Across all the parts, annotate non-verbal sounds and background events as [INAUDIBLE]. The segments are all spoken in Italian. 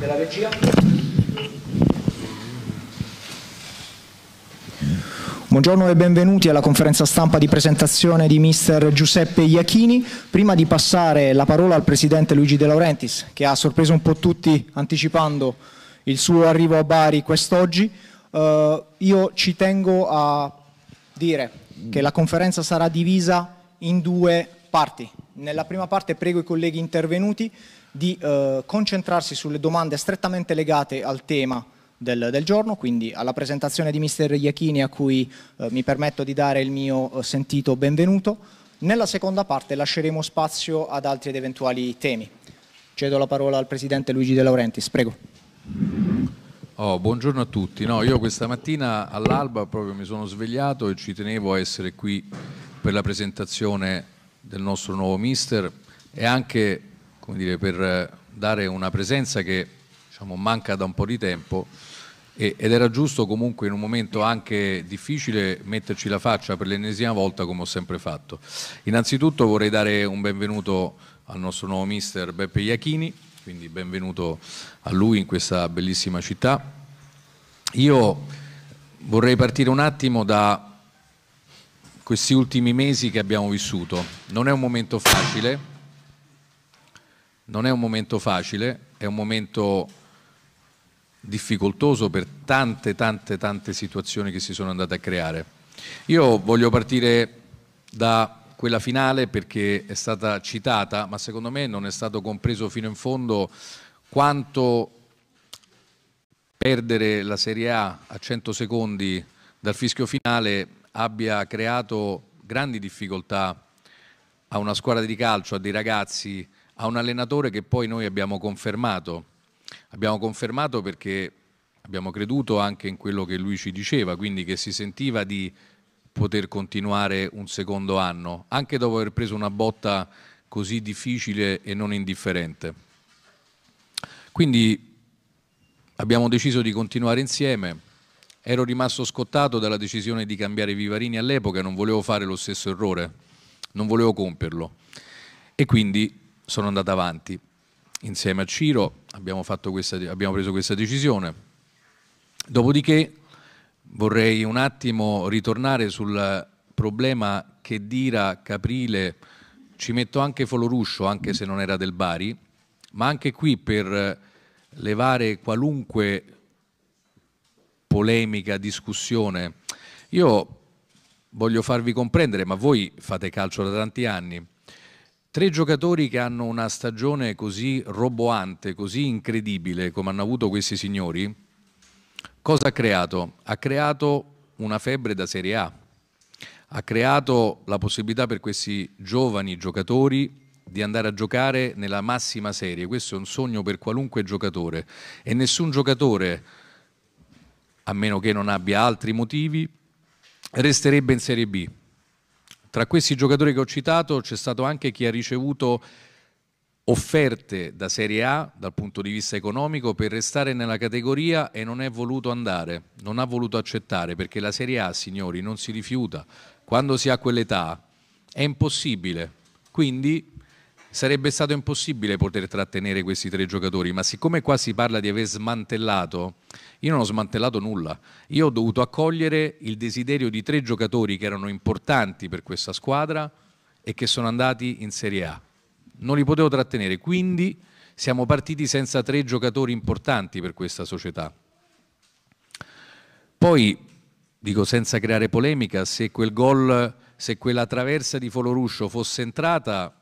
della regia. Buongiorno e benvenuti alla conferenza stampa di presentazione di mister Giuseppe Iachini. Prima di passare la parola al presidente Luigi De Laurentiis, che ha sorpreso un po' tutti anticipando il suo arrivo a Bari quest'oggi, eh, io ci tengo a dire che la conferenza sarà divisa in due parti. Nella prima parte prego i colleghi intervenuti di eh, concentrarsi sulle domande strettamente legate al tema del, del, giorno, quindi alla presentazione di Mr. Iachini a cui eh, mi permetto di dare il mio eh, sentito benvenuto. Nella seconda parte lasceremo spazio ad altri ed eventuali temi. Cedo la parola al Presidente Luigi De Laurentiis, prego. Oh, buongiorno a tutti. No, io questa mattina all'alba proprio mi sono svegliato e ci tenevo a essere qui per la presentazione del nostro nuovo mister e anche dire, per eh, dare una presenza che diciamo, manca da un po' di tempo e, ed era giusto comunque in un momento anche difficile metterci la faccia per l'ennesima volta come ho sempre fatto. Innanzitutto vorrei dare un benvenuto al nostro nuovo mister Beppe Iachini, quindi benvenuto a lui in questa bellissima città. Io vorrei partire un attimo da questi ultimi mesi che abbiamo vissuto. Non è un momento facile non è un momento facile, è un momento difficoltoso per tante, tante, tante situazioni che si sono andate a creare. Io voglio partire da quella finale perché è stata citata, ma secondo me non è stato compreso fino in fondo quanto perdere la Serie A a 100 secondi dal fischio finale abbia creato grandi difficoltà a una squadra di calcio, a dei ragazzi, a un allenatore che poi noi abbiamo confermato. Abbiamo confermato perché abbiamo creduto anche in quello che lui ci diceva, quindi che si sentiva di poter continuare un secondo anno, anche dopo aver preso una botta così difficile e non indifferente. Quindi abbiamo deciso di continuare insieme. Ero rimasto scottato dalla decisione di cambiare Vivarini all'epoca, non volevo fare lo stesso errore, non volevo compierlo. E quindi sono andato avanti insieme a Ciro, abbiamo, questa, abbiamo preso questa decisione. Dopodiché vorrei un attimo ritornare sul problema che Dira, Caprile, ci metto anche Foloruscio, anche se non era del Bari, ma anche qui per levare qualunque polemica, discussione. Io voglio farvi comprendere, ma voi fate calcio da tanti anni, Tre giocatori che hanno una stagione così roboante, così incredibile come hanno avuto questi signori, cosa ha creato? Ha creato una febbre da Serie A, ha creato la possibilità per questi giovani giocatori di andare a giocare nella massima serie. Questo è un sogno per qualunque giocatore e nessun giocatore, a meno che non abbia altri motivi, resterebbe in Serie B. Tra questi giocatori che ho citato c'è stato anche chi ha ricevuto offerte da Serie A dal punto di vista economico per restare nella categoria e non è voluto andare, non ha voluto accettare perché la Serie A, signori, non si rifiuta. Quando si ha quell'età è impossibile. Quindi sarebbe stato impossibile poter trattenere questi tre giocatori, ma siccome qua si parla di aver smantellato, io non ho smantellato nulla, io ho dovuto accogliere il desiderio di tre giocatori che erano importanti per questa squadra e che sono andati in Serie A. Non li potevo trattenere, quindi siamo partiti senza tre giocatori importanti per questa società. Poi, dico senza creare polemica, se quel gol, se quella traversa di Foloruscio fosse entrata,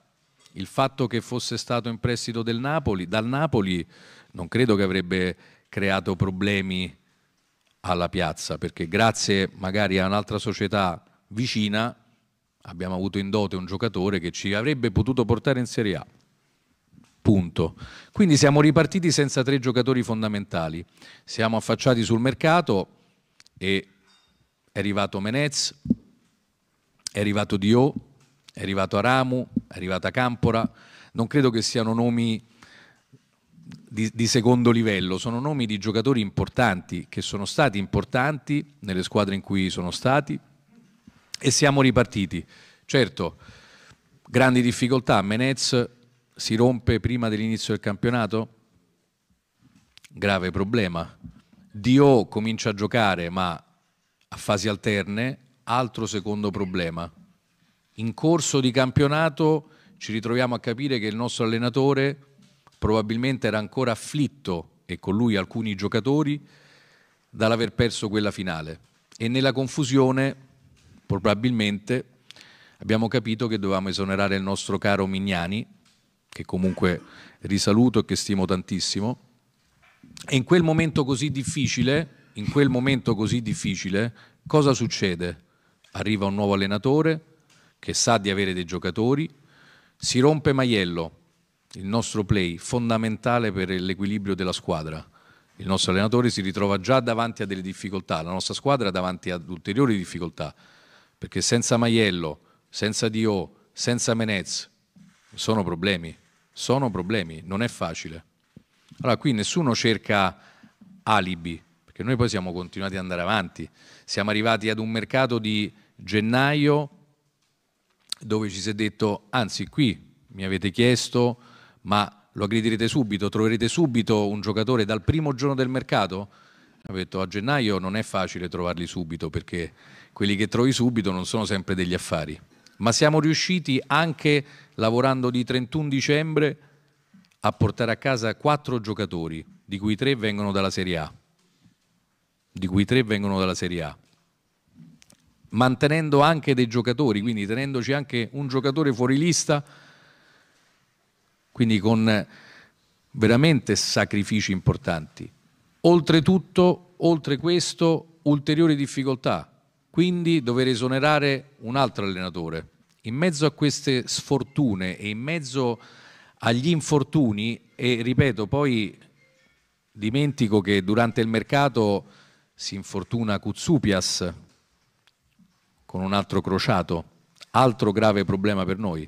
il fatto che fosse stato in prestito Napoli, dal Napoli non credo che avrebbe creato problemi alla piazza, perché grazie magari a un'altra società vicina abbiamo avuto in dote un giocatore che ci avrebbe potuto portare in Serie A. Punto. Quindi siamo ripartiti senza tre giocatori fondamentali. Siamo affacciati sul mercato e è arrivato Menez, è arrivato Dio, è arrivato Aramu, è arrivata Campora, non credo che siano nomi di, di, secondo livello, sono nomi di giocatori importanti, che sono stati importanti nelle squadre in cui sono stati e siamo ripartiti. Certo, grandi difficoltà, Menez si rompe prima dell'inizio del campionato? Grave problema. Dio comincia a giocare ma a fasi alterne, altro secondo problema in corso di campionato ci ritroviamo a capire che il nostro allenatore probabilmente era ancora afflitto e con lui alcuni giocatori dall'aver perso quella finale e nella confusione probabilmente abbiamo capito che dovevamo esonerare il nostro caro Mignani che comunque risaluto e che stimo tantissimo e in quel momento così difficile in quel momento così difficile cosa succede? Arriva un nuovo allenatore che sa di avere dei giocatori, si rompe Maiello, il nostro play fondamentale per l'equilibrio della squadra. Il nostro allenatore si ritrova già davanti a delle difficoltà, la nostra squadra davanti ad ulteriori difficoltà, perché senza Maiello, senza Dio, senza Menez, sono problemi, sono problemi, non è facile. Allora qui nessuno cerca alibi, perché noi poi siamo continuati ad andare avanti, siamo arrivati ad un mercato di gennaio dove ci si è detto, anzi qui mi avete chiesto, ma lo aggredirete subito, troverete subito un giocatore dal primo giorno del mercato? Ho detto a gennaio non è facile trovarli subito perché quelli che trovi subito non sono sempre degli affari, ma siamo riusciti anche lavorando di 31 dicembre a portare a casa quattro giocatori, di cui tre vengono dalla Serie A. Di cui tre vengono dalla Serie A mantenendo anche dei giocatori, quindi tenendoci anche un giocatore fuori lista, quindi con veramente sacrifici importanti. Oltretutto, oltre questo, ulteriori difficoltà, quindi dover esonerare un altro allenatore. In mezzo a queste sfortune e in mezzo agli infortuni, e ripeto, poi dimentico che durante il mercato si infortuna Kutsupias, con un altro crociato, altro grave problema per noi.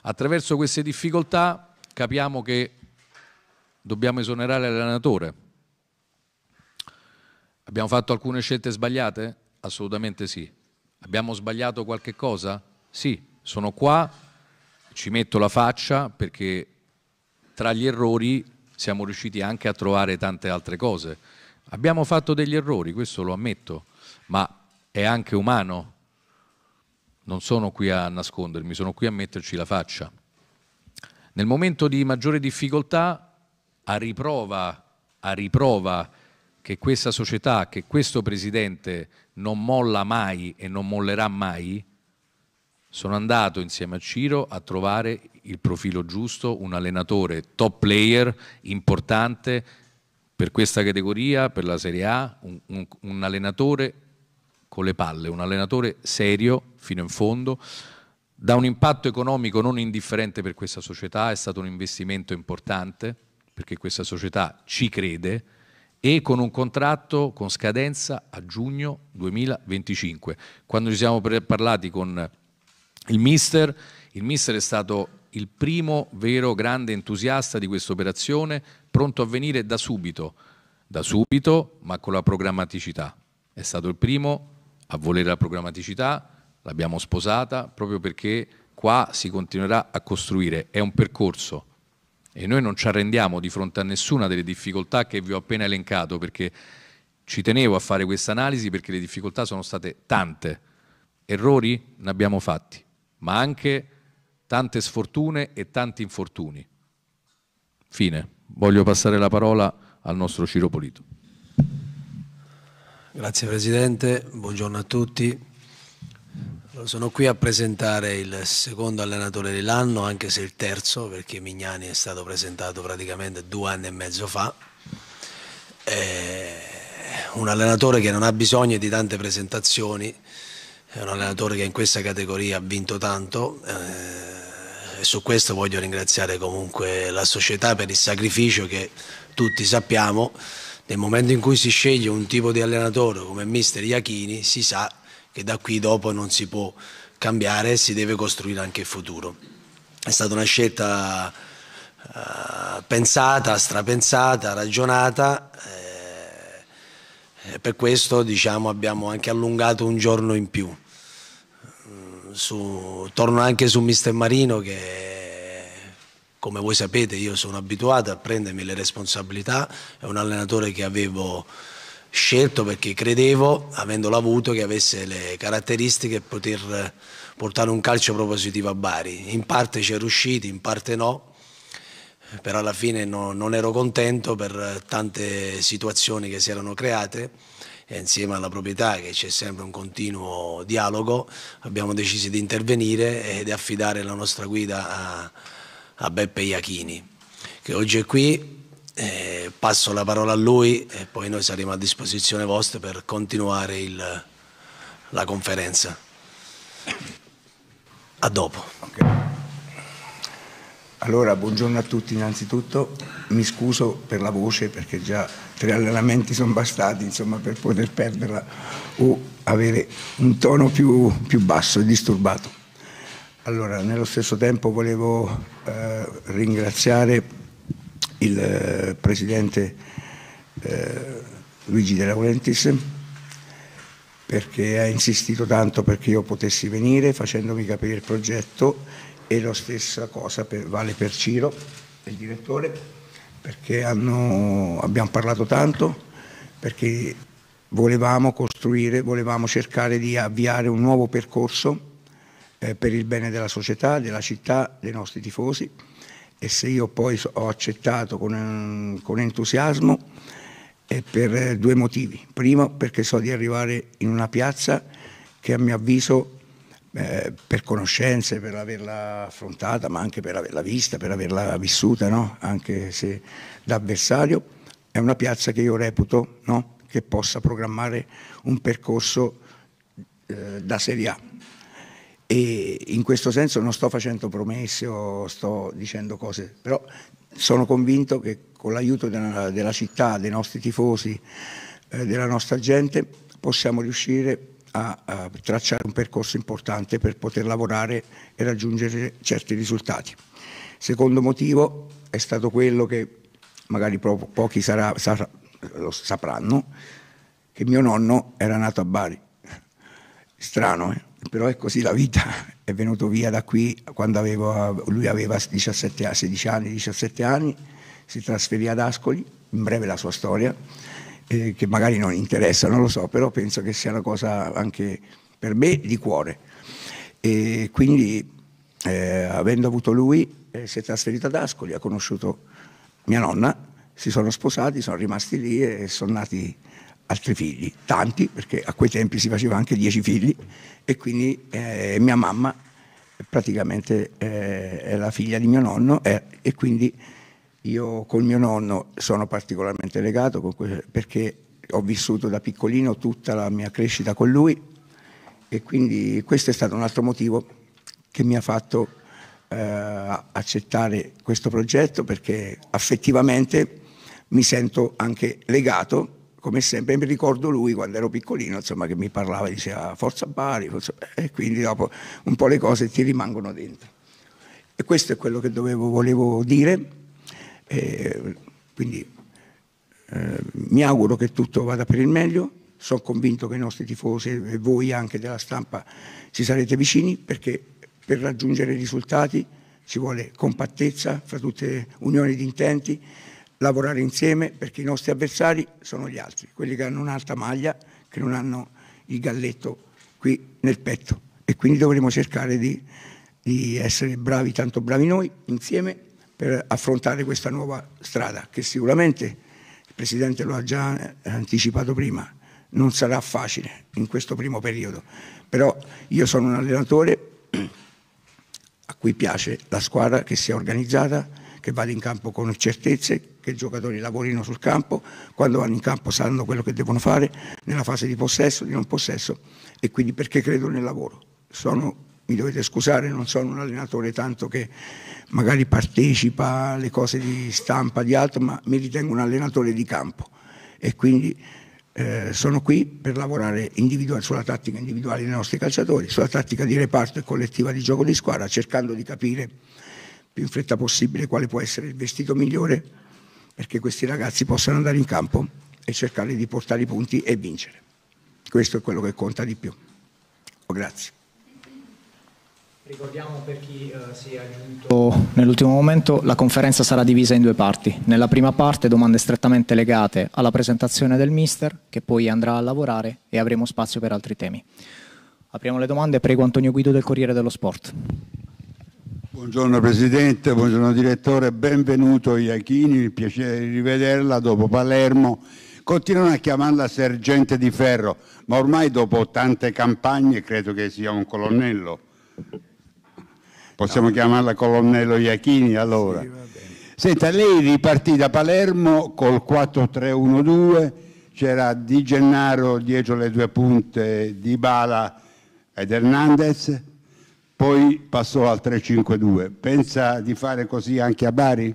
Attraverso queste difficoltà capiamo che dobbiamo esonerare l'allenatore. Abbiamo fatto alcune scelte sbagliate? Assolutamente sì. Abbiamo sbagliato qualche cosa? Sì, sono qua, ci metto la faccia perché tra gli errori siamo riusciti anche a trovare tante altre cose. Abbiamo fatto degli errori, questo lo ammetto, ma è anche umano non sono qui a nascondermi, sono qui a metterci la faccia. Nel momento di maggiore difficoltà, a riprova, a riprova che questa società, che questo presidente non molla mai e non mollerà mai, sono andato insieme a Ciro a trovare il profilo giusto, un allenatore top player importante per questa categoria, per la Serie A, un, un, un allenatore con le palle, un allenatore serio fino in fondo, da un impatto economico non indifferente per questa società, è stato un investimento importante perché questa società ci crede e con un contratto con scadenza a giugno 2025. Quando ci siamo parlati con il mister, il mister è stato il primo vero grande entusiasta di questa operazione, pronto a venire da subito, da subito ma con la programmaticità. È stato il primo a volere la programmaticità, l'abbiamo sposata proprio perché qua si continuerà a costruire, è un percorso e noi non ci arrendiamo di fronte a nessuna delle difficoltà che vi ho appena elencato perché ci tenevo a fare questa analisi perché le difficoltà sono state tante, errori ne abbiamo fatti, ma anche tante sfortune e tanti infortuni. Fine, voglio passare la parola al nostro Ciro Polito. Grazie Presidente, buongiorno a tutti. Sono qui a presentare il secondo allenatore dell'anno, anche se il terzo, perché Mignani è stato presentato praticamente due anni e mezzo fa. È un allenatore che non ha bisogno di tante presentazioni, è un allenatore che in questa categoria ha vinto tanto eh, e su questo voglio ringraziare comunque la società per il sacrificio che tutti sappiamo nel momento in cui si sceglie un tipo di allenatore come mister Iachini si sa che da qui dopo non si può cambiare e si deve costruire anche il futuro. È stata una scelta eh, pensata, strapensata, ragionata eh, per questo diciamo, abbiamo anche allungato un giorno in più. Mm, su, torno anche su mister Marino che come voi sapete io sono abituato a prendermi le responsabilità, è un allenatore che avevo scelto perché credevo, avendolo avuto, che avesse le caratteristiche per poter portare un calcio propositivo a Bari. In parte ci è riusciti, in parte no, però alla fine no, non ero contento per tante situazioni che si erano create e insieme alla proprietà, che c'è sempre un continuo dialogo, abbiamo deciso di intervenire ed affidare la nostra guida a a Beppe Iachini, che oggi è qui. Eh, passo la parola a lui e poi noi saremo a disposizione vostra per continuare il, la conferenza. A dopo. Okay. Allora, buongiorno a tutti innanzitutto, mi scuso per la voce perché già tre allenamenti sono bastati insomma, per poter perderla o avere un tono più, più basso e disturbato. Allora, nello stesso tempo volevo eh, ringraziare il eh, Presidente eh, Luigi De Laurentiis perché ha insistito tanto perché io potessi venire facendomi capire il progetto e la stessa cosa per, vale per Ciro, il direttore, perché hanno, abbiamo parlato tanto, perché volevamo costruire, volevamo cercare di avviare un nuovo percorso eh, per il bene della società, della città, dei nostri tifosi e se io poi ho accettato con, eh, con entusiasmo è per eh, due motivi. Primo perché so di arrivare in una piazza che a mio avviso eh, per conoscenze, per averla affrontata, ma anche per averla vista, per averla vissuta, no? anche se da avversario, è una piazza che io reputo no? che possa programmare un percorso eh, da Serie A e in questo senso non sto facendo promesse o sto dicendo cose, però sono convinto che con l'aiuto della, della città, dei nostri tifosi, eh, della nostra gente possiamo riuscire a, a, tracciare un percorso importante per poter lavorare e raggiungere certi risultati. Secondo motivo è stato quello che magari po pochi sarà, sarà, lo sapranno, che mio nonno era nato a Bari. Strano, eh? però è così la vita, è venuto via da qui quando avevo, lui aveva 17, 16 anni, 17 anni, si trasferì ad Ascoli, in breve la sua storia, eh, che magari non interessa, non lo so, però penso che sia una cosa anche per me di cuore. E quindi eh, avendo avuto lui eh, si è trasferito ad Ascoli, ha conosciuto mia nonna, si sono sposati, sono rimasti lì e sono nati altri figli, tanti, perché a quei tempi si faceva anche dieci figli e quindi eh, mia mamma praticamente eh, è la figlia di mio nonno eh, e quindi io con mio nonno sono particolarmente legato que- perché ho vissuto da piccolino tutta la mia crescita con lui e quindi questo è stato un altro motivo che mi ha fatto eh, accettare questo progetto perché affettivamente mi sento anche legato come sempre mi ricordo lui quando ero piccolino, insomma, che mi parlava, diceva forza Bari, forza... e quindi dopo un po' le cose ti rimangono dentro. E questo è quello che dovevo, volevo dire, e quindi eh, mi auguro che tutto vada per il meglio, sono convinto che i nostri tifosi e voi anche della stampa ci sarete vicini perché per raggiungere i risultati ci vuole compattezza fra tutte le unioni di intenti, lavorare insieme perché i nostri avversari sono gli altri, quelli che hanno un'alta maglia, che non hanno il galletto qui nel petto e quindi dovremo cercare di, di essere bravi, tanto bravi noi, insieme per affrontare questa nuova strada che sicuramente il Presidente lo ha già eh, anticipato prima, non sarà facile in questo primo periodo, però io sono un allenatore a cui piace la squadra che sia organizzata, che vada in campo con certezze, che i giocatori lavorino sul campo, quando vanno in campo sanno quello che devono fare nella fase di possesso, di non possesso e quindi perché credo nel lavoro. Sono, mi dovete scusare, non sono un allenatore tanto che magari partecipa alle cose di stampa, di altro, ma mi ritengo un allenatore di campo e quindi eh, sono qui per lavorare sulla tattica individuale dei nostri calciatori, sulla tattica di reparto e collettiva di gioco di squadra, cercando di capire più in fretta possibile quale può essere il vestito migliore perché questi ragazzi possano andare in campo e cercare di portare i punti e vincere. Questo è quello che conta di più. Oh, grazie. Ricordiamo per chi eh, si è aggiunto oh, nell'ultimo momento, la conferenza sarà divisa in due parti. Nella prima parte domande strettamente legate alla presentazione del mister, che poi andrà a lavorare e avremo spazio per altri temi. Apriamo le domande, prego Antonio Guido del Corriere dello Sport. Buongiorno Presidente, buongiorno Direttore, benvenuto Iachini, il piacere di rivederla dopo Palermo. Continuano a chiamarla Sergente di Ferro, ma ormai dopo tante campagne credo che sia un colonnello. Possiamo no. chiamarla Colonnello Iachini allora. Sì, Senta, lei ripartì da Palermo col 4312, c'era Di Gennaro dietro le due punte di Bala ed Hernandez poi passò al 352. Pensa di fare così anche a Bari?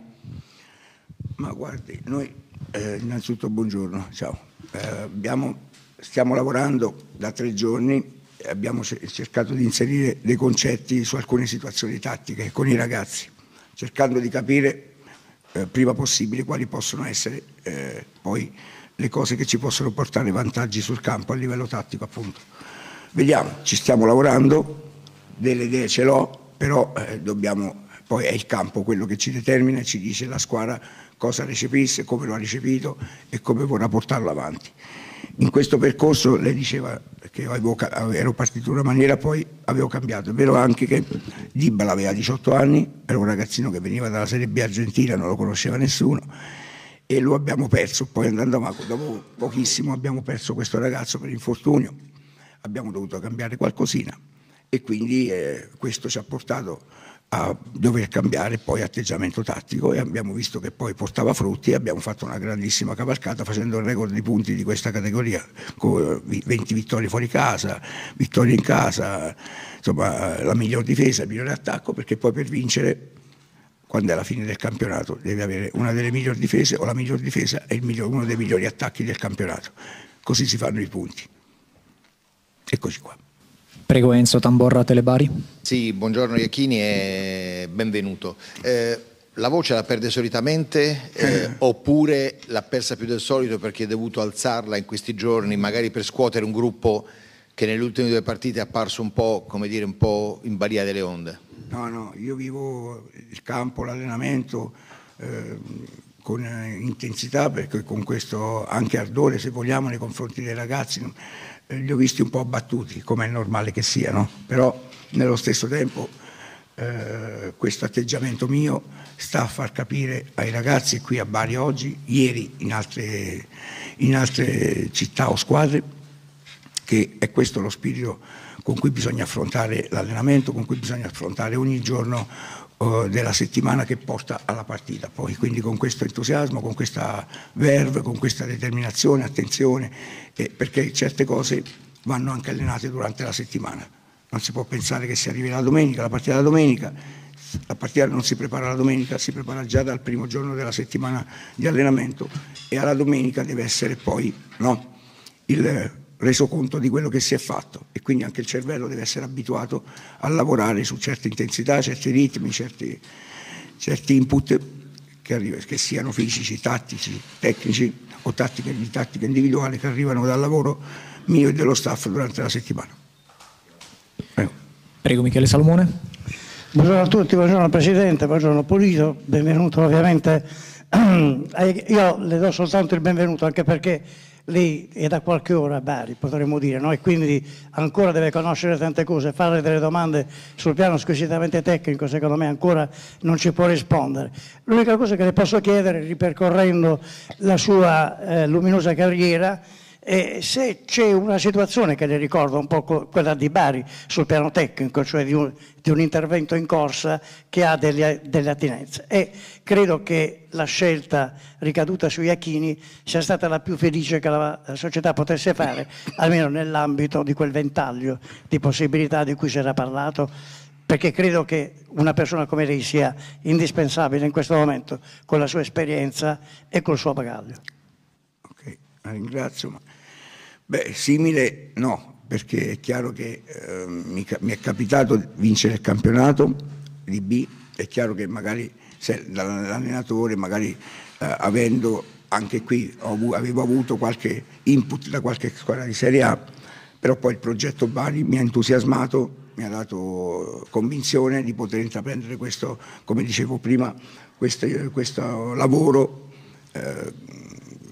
Ma guardi, noi eh, innanzitutto buongiorno, ciao. Eh, abbiamo, stiamo lavorando da tre giorni, abbiamo cercato di inserire dei concetti su alcune situazioni tattiche con i ragazzi, cercando di capire eh, prima possibile quali possono essere eh, poi le cose che ci possono portare vantaggi sul campo a livello tattico appunto. Vediamo, ci stiamo lavorando, delle idee ce l'ho, però eh, dobbiamo, poi è il campo quello che ci determina, e ci dice la squadra cosa recepisse, come lo ha recepito e come vorrà portarlo avanti. In questo percorso lei diceva che avevo, ero partito in una maniera, poi avevo cambiato. È vero anche che Dibala aveva 18 anni, era un ragazzino che veniva dalla Serie B argentina, non lo conosceva nessuno e lo abbiamo perso. Poi andando avanti, dopo pochissimo abbiamo perso questo ragazzo per infortunio, abbiamo dovuto cambiare qualcosina e quindi eh, questo ci ha portato a dover cambiare poi atteggiamento tattico e abbiamo visto che poi portava frutti e abbiamo fatto una grandissima cavalcata facendo il record di punti di questa categoria con 20 vittorie fuori casa, vittorie in casa, insomma la miglior difesa, il migliore attacco perché poi per vincere quando è la fine del campionato devi avere una delle migliori difese o la miglior difesa e uno dei migliori attacchi del campionato, così si fanno i punti. Eccoci qua. Prego Enzo Tamborra Telebari. Sì, buongiorno Iachini e benvenuto. Eh, la voce la perde solitamente eh, [CLEARS THROAT] oppure l'ha persa più del solito perché è dovuto alzarla in questi giorni, magari per scuotere un gruppo che nelle ultime due partite è apparso un po', come dire, un po' in balia delle onde? No, no, io vivo il campo, l'allenamento eh, con intensità, perché con questo anche ardore, se vogliamo, nei confronti dei ragazzi. Eh, li ho visti un po' abbattuti, come è normale che siano, però nello stesso tempo eh, questo atteggiamento mio sta a far capire ai ragazzi qui a Bari oggi, ieri in altre, in altre città o squadre, che è questo lo spirito con cui bisogna affrontare l'allenamento, con cui bisogna affrontare ogni giorno eh, della settimana che porta alla partita. Poi, quindi con questo entusiasmo, con questa verve, con questa determinazione, attenzione, eh, perché certe cose vanno anche allenate durante la settimana. Non si può pensare che si arrivi la domenica, la partita la domenica, la partita non si prepara la domenica, si prepara già dal primo giorno della settimana di allenamento e alla domenica deve essere poi no, il reso conto di quello che si è fatto e quindi anche il cervello deve essere abituato a lavorare su certe intensità, certi ritmi, certi, certi input che, arrivano, che, siano fisici, tattici, tecnici o tattiche di tattica individuale che arrivano dal lavoro mio e dello staff durante la settimana. Prego, Prego Michele Salomone. Buongiorno a tutti, buongiorno Presidente, buongiorno Polito, benvenuto ovviamente. [CLEARS THROAT] Eh, io le do soltanto il benvenuto anche perché lei è da qualche ora a Bari, potremmo dire, no? e quindi ancora deve conoscere tante cose, fare delle domande sul piano squisitamente tecnico, secondo me ancora non ci può rispondere. L'unica cosa che le posso chiedere, ripercorrendo la sua eh, luminosa carriera, e se c'è una situazione che le ricorda un po' quella di Bari sul piano tecnico, cioè di un, di un intervento in corsa che ha delle, delle, attinenze. E credo che la scelta ricaduta su Iachini sia stata la più felice che la, la società potesse fare, almeno nell'ambito di quel ventaglio di possibilità di cui si era parlato, perché credo che una persona come lei sia indispensabile in questo momento con la sua esperienza e col suo bagaglio. Ok, la ringrazio. Beh, simile no, perché è chiaro che eh, mi, mi, è capitato di vincere il campionato di B, è chiaro che magari dall'allenatore, magari eh, avendo anche qui, ho, avevo avuto qualche input da qualche squadra di Serie A, però poi il progetto Bari mi ha entusiasmato, mi ha dato convinzione di poter intraprendere questo, come dicevo prima, questo, questo lavoro. Eh,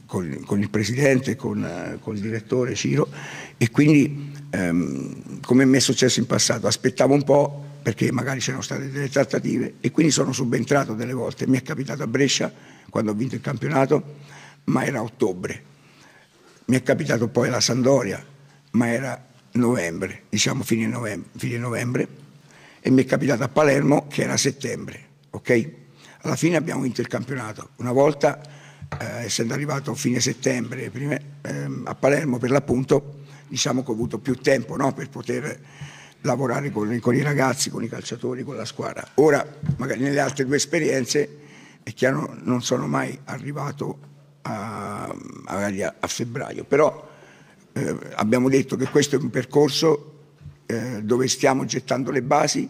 con, con il presidente, con, eh, con, il direttore Ciro e quindi ehm, come mi è successo in passato, aspettavo un po' perché magari c'erano state delle trattative e quindi sono subentrato delle volte. Mi è capitato a Brescia quando ho vinto il campionato, ma era ottobre. Mi è capitato poi alla Sandoria, ma era novembre, diciamo fine novembre, fine novembre e mi è capitato a Palermo che era settembre, ok? Alla fine abbiamo vinto il campionato. Una volta eh, essendo arrivato a fine settembre prime, ehm, a Palermo per l'appunto, diciamo che ho avuto più tempo no, per poter lavorare con, con, i ragazzi, con i calciatori, con la squadra. Ora, magari nelle altre due esperienze, è chiaro, non sono mai arrivato a, a, a febbraio, però eh, abbiamo detto che questo è un percorso eh, dove stiamo gettando le basi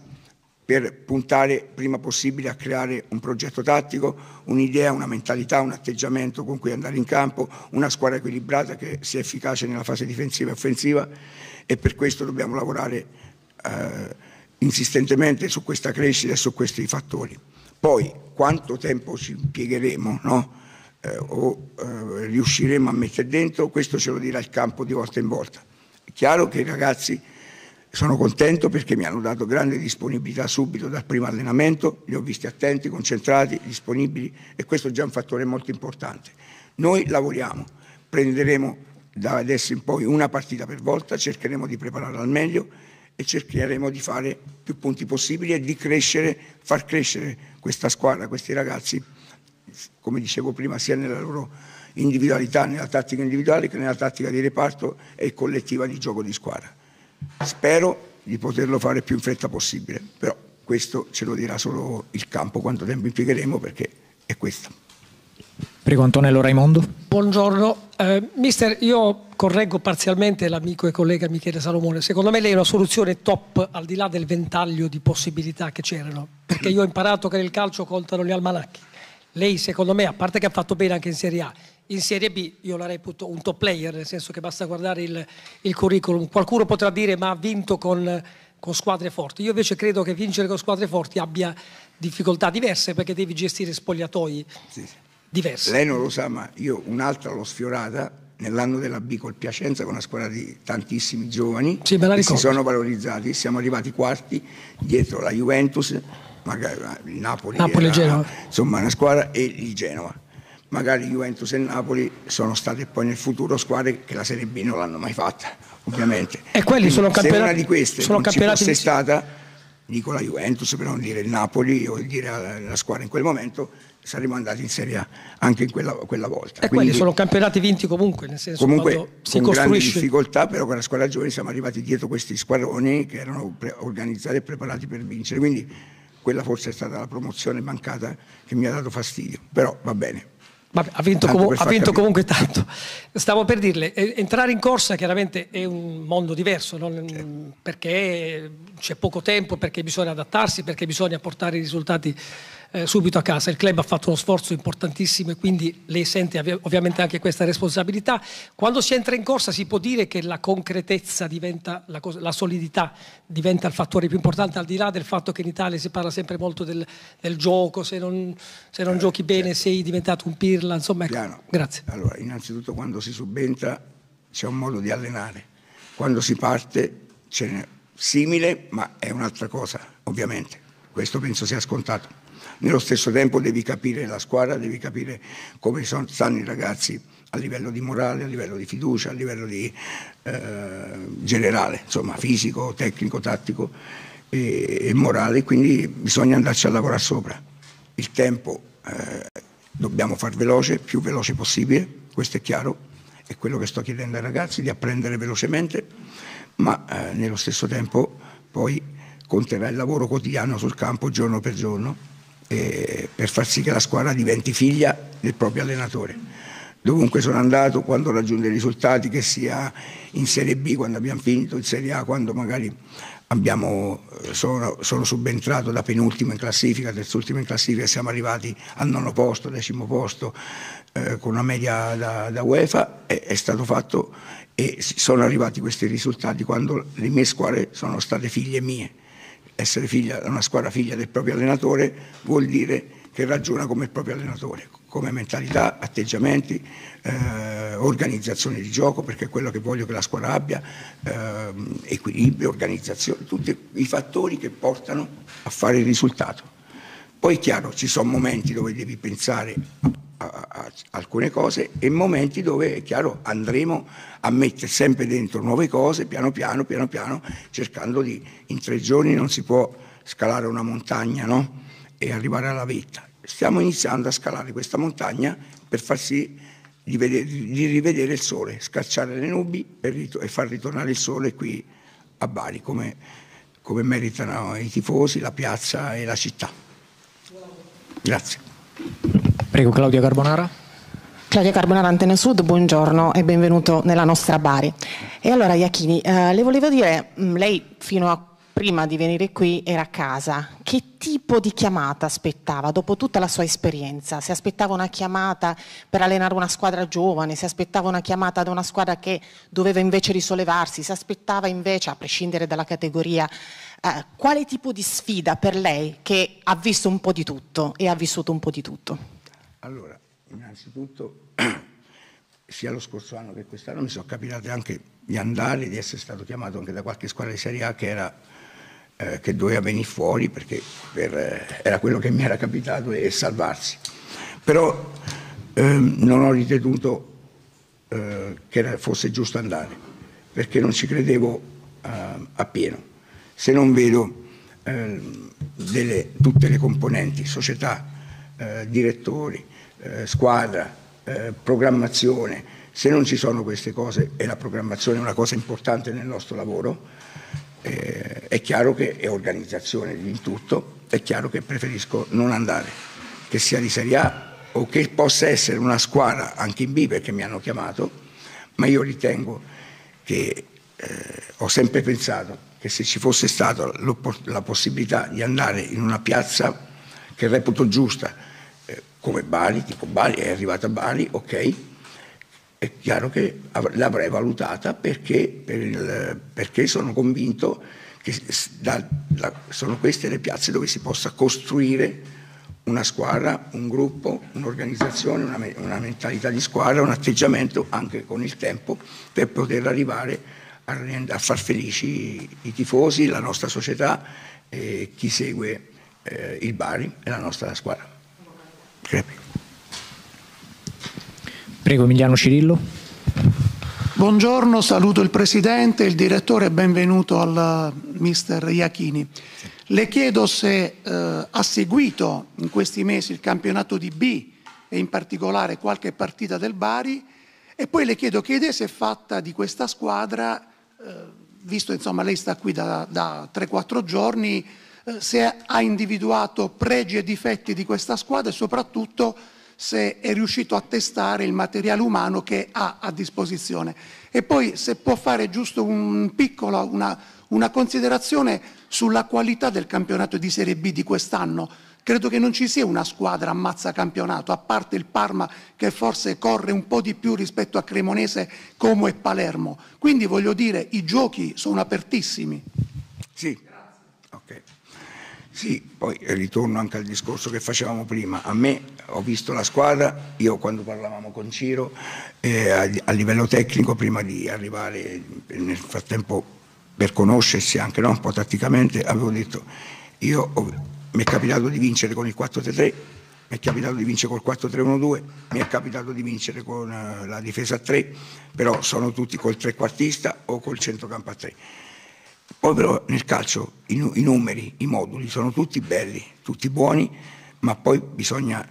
per puntare prima possibile a creare un progetto tattico, un'idea, una mentalità, un atteggiamento con cui andare in campo, una squadra equilibrata che sia efficace nella fase difensiva e offensiva e per questo dobbiamo lavorare eh, insistentemente su questa crescita e su questi fattori. Poi quanto tempo ci impiegheremo no? eh, o eh, riusciremo a mettere dentro, questo ce lo dirà il campo di volta in volta. È chiaro che i ragazzi sono contento perché mi hanno dato grande disponibilità subito dal primo allenamento, li ho visti attenti, concentrati, disponibili e questo è già un fattore molto importante. Noi lavoriamo, prenderemo da adesso in poi una partita per volta, cercheremo di prepararla al meglio e cercheremo di fare più punti possibili e di crescere, far crescere questa squadra, questi ragazzi, come dicevo prima, sia nella loro individualità, nella tattica individuale che nella tattica di reparto e collettiva di gioco di squadra. Spero di poterlo fare più in fretta possibile, però questo ce lo dirà solo il campo quanto tempo impiegheremo perché è questo. Prego Antonello Raimondo. Buongiorno. Eh, mister, io correggo parzialmente l'amico e collega Michele Salomone. Secondo me lei è una soluzione top al di là del ventaglio di possibilità che c'erano, perché io ho imparato che nel calcio contano gli almanacchi. Lei secondo me, a parte che ha fatto bene anche in Serie A, in Serie B io la reputo un top player, nel senso che basta guardare il, il curriculum. Qualcuno potrà dire ma ha vinto con, con, squadre forti. Io invece credo che vincere con squadre forti abbia difficoltà diverse perché devi gestire spogliatoi sì, diversi. Lei non lo sa, ma io un'altra l'ho sfiorata nell'anno della B col Piacenza con una squadra di tantissimi giovani sì, che si sono valorizzati. Siamo arrivati quarti dietro la Juventus, magari il Napoli, Napoli era, Genova. insomma una squadra e il Genova magari Juventus e Napoli sono state poi nel futuro squadre che la Serie B non l'hanno mai fatta, ovviamente. E quelli Quindi, sono campionati. Se una di queste sono non ci fosse stata, dico la Juventus per non dire il Napoli o dire la squadra in quel momento, saremmo andati in Serie A anche in quella, quella volta. E Quindi, quelli sono campionati vinti comunque, nel senso comunque con si con grandi difficoltà, però con la squadra giovane siamo arrivati dietro questi squadroni che erano organizzati e preparati per vincere. Quindi quella forse è stata la promozione mancata che mi ha dato fastidio, però va bene. Ma ha vinto, com- ha vinto comunque tanto. Stavo per dirle, entrare in corsa chiaramente è un mondo diverso, certo. perché c'è poco tempo, perché bisogna adattarsi, perché bisogna portare i risultati eh, subito a casa. Il club ha fatto uno sforzo importantissimo e quindi lei sente ovviamente anche questa responsabilità. Quando si entra in corsa si può dire che la concretezza diventa, la, cosa, la solidità diventa il fattore più importante al di là del fatto che in Italia si parla sempre molto del, del gioco, se non, se non allora, eh, giochi bene certo. sei diventato un pirla, insomma. Ecco. Grazie. Allora, innanzitutto quando si subentra c'è un modo di allenare, quando si parte ce n'è simile ma è un'altra cosa ovviamente. Questo penso sia scontato. Nello stesso tempo devi capire la squadra, devi capire come sono, stanno i ragazzi a livello di morale, a livello di fiducia, a livello di, eh, generale, insomma fisico, tecnico, tattico e, e, morale, quindi bisogna andarci a lavorare sopra. Il tempo eh, dobbiamo far veloce, più veloce possibile, questo è chiaro, è quello che sto chiedendo ai ragazzi, di apprendere velocemente, ma eh, nello stesso tempo poi conterà il lavoro quotidiano sul campo giorno per giorno eh, per far sì che la squadra diventi figlia del proprio allenatore. Dovunque sono andato, quando raggiunge i risultati, che sia in Serie B, quando abbiamo finito, in Serie A, quando magari abbiamo, eh, sono, sono, subentrato da penultimo in classifica, terzultimo in classifica, siamo arrivati al nono posto, decimo posto, eh, con una media da, da UEFA, è, è, stato fatto e sono arrivati questi risultati quando le mie squadre sono state figlie mie essere figlia, una squadra figlia del proprio allenatore vuol dire che ragiona come il proprio allenatore, come mentalità, atteggiamenti, eh, organizzazione di gioco, perché è quello che voglio che la squadra abbia, eh, equilibrio, organizzazione, tutti i fattori che portano a fare il risultato. Poi è chiaro, ci sono momenti dove devi pensare a a, a alcune cose e momenti dove è chiaro andremo a mettere sempre dentro nuove cose piano piano piano piano cercando di in tre giorni non si può scalare una montagna no? e arrivare alla vetta stiamo iniziando a scalare questa montagna per far sì di, vedere, di rivedere il sole scacciare le nubi rit- e far ritornare il sole qui a Bari come, come meritano i tifosi la piazza e la città grazie Prego Claudia Carbonara. Claudia Carbonara, Antenne Sud, buongiorno e benvenuto nella nostra Bari. E allora Iachini, eh, le volevo dire, mm, lei fino a prima di venire qui era a casa, che tipo di chiamata aspettava dopo tutta la sua esperienza? Si aspettava una chiamata per allenare una squadra giovane, si aspettava una chiamata da una squadra che doveva invece risollevarsi, si aspettava invece, a prescindere dalla categoria, eh, quale tipo di sfida per lei che ha visto un po' di tutto e ha vissuto un po' di tutto? Allora, innanzitutto, [CLEARS THROAT] sia lo scorso anno che quest'anno mi sono capitato anche di andare, di essere stato chiamato anche da qualche squadra di Serie A che, era, eh, che doveva venire fuori perché per, eh, era quello che mi era capitato e salvarsi. Però ehm, non ho ritenuto eh, che era, fosse giusto andare, perché non ci credevo eh, appieno. Se non vedo ehm, delle, tutte le componenti, società, eh, direttori, eh, squadra, eh, programmazione. Se non ci sono queste cose, e la programmazione è una cosa importante nel nostro lavoro, eh, è chiaro che è organizzazione in tutto, è chiaro che preferisco non andare, che sia di Serie A o che possa essere una squadra anche in B perché mi hanno chiamato, ma io ritengo che eh, ho sempre pensato che se ci fosse stata la possibilità di andare in una piazza che reputo giusta, come Bari, tipo Bari, è arrivata a Bari, ok, è chiaro che l'avrei valutata perché, per il, perché sono convinto che da, da, sono queste le piazze dove si possa costruire una squadra, un gruppo, un'organizzazione, una, una mentalità di squadra, un atteggiamento anche con il tempo per poter arrivare a, a far felici i tifosi, la nostra società, eh, chi segue eh, il Bari e la nostra squadra. Prego Emiliano Cirillo. Buongiorno, saluto il Presidente, il Direttore benvenuto al eh, Mister Iachini. Le chiedo se eh, ha seguito in questi mesi il campionato di B e in particolare qualche partita del Bari e poi le chiedo che idea si è fatta di questa squadra, eh, visto insomma lei sta qui da, da 3-4 giorni, eh, se ha individuato pregi e difetti di questa squadra e soprattutto se è riuscito a testare il materiale umano che ha a disposizione. E poi se può fare giusto un piccolo, una, una considerazione sulla qualità del campionato di Serie B di quest'anno. Credo che non ci sia una squadra ammazza campionato, a parte il Parma che forse corre un po' di più rispetto a Cremonese, Como e Palermo. Quindi voglio dire, i giochi sono apertissimi. Sì. Grazie. Okay. Sì, poi ritorno anche al discorso che facevamo prima. A me ho visto la squadra, io quando parlavamo con Ciro, eh, a, a, livello tecnico, prima di arrivare eh, nel frattempo per conoscersi anche no, un po' tatticamente, avevo detto, io mi è capitato di vincere con il 4-3, mi è capitato di vincere col 4-3-1-2, mi è capitato di vincere con eh, la difesa a 3, però sono tutti col trequartista o col centrocampo a 3 poi però nel calcio i, i numeri, i moduli sono tutti belli, tutti buoni, ma poi bisogna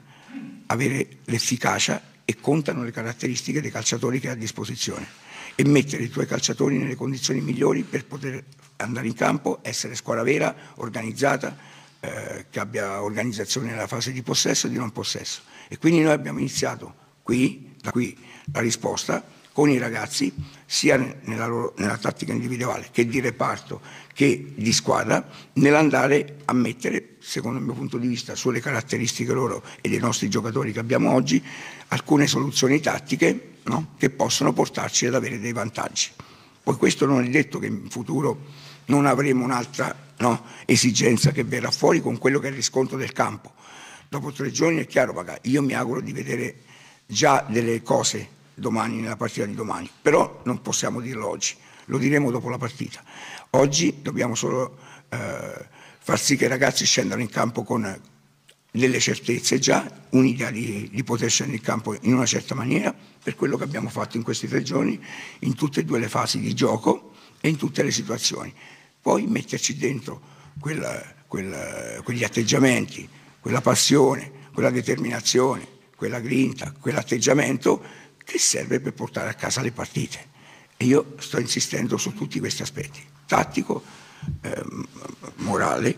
avere l'efficacia e contano le caratteristiche dei calciatori che ha a disposizione e mettere i tuoi calciatori nelle condizioni migliori per poter andare in campo, essere squadra vera, organizzata, eh, che abbia organizzazione nella fase di possesso e di non possesso. E quindi noi abbiamo iniziato qui, da qui, la risposta con i ragazzi, sia nella, loro, nella tattica individuale che di reparto che di squadra, nell'andare a mettere, secondo il mio punto di vista, sulle caratteristiche loro e dei nostri giocatori che abbiamo oggi, alcune soluzioni tattiche no? che possono portarci ad avere dei vantaggi. Poi questo non è detto che in futuro non avremo un'altra no, esigenza che verrà fuori con quello che è il riscontro del campo. Dopo tre giorni è chiaro, magari, io mi auguro di vedere già delle cose domani, nella partita di domani, però non possiamo dirlo oggi, lo diremo dopo la partita. Oggi dobbiamo solo eh, far sì che i ragazzi scendano in campo con delle certezze già, un'idea di, di poter scendere in campo in una certa maniera, per quello che abbiamo fatto in questi tre giorni, in tutte e due le fasi di gioco e in tutte le situazioni. Poi metterci dentro quella, quella, quegli atteggiamenti, quella passione, quella determinazione, quella grinta, quell'atteggiamento che serve per portare a casa le partite. E io sto insistendo su tutti questi aspetti, tattico, eh, morale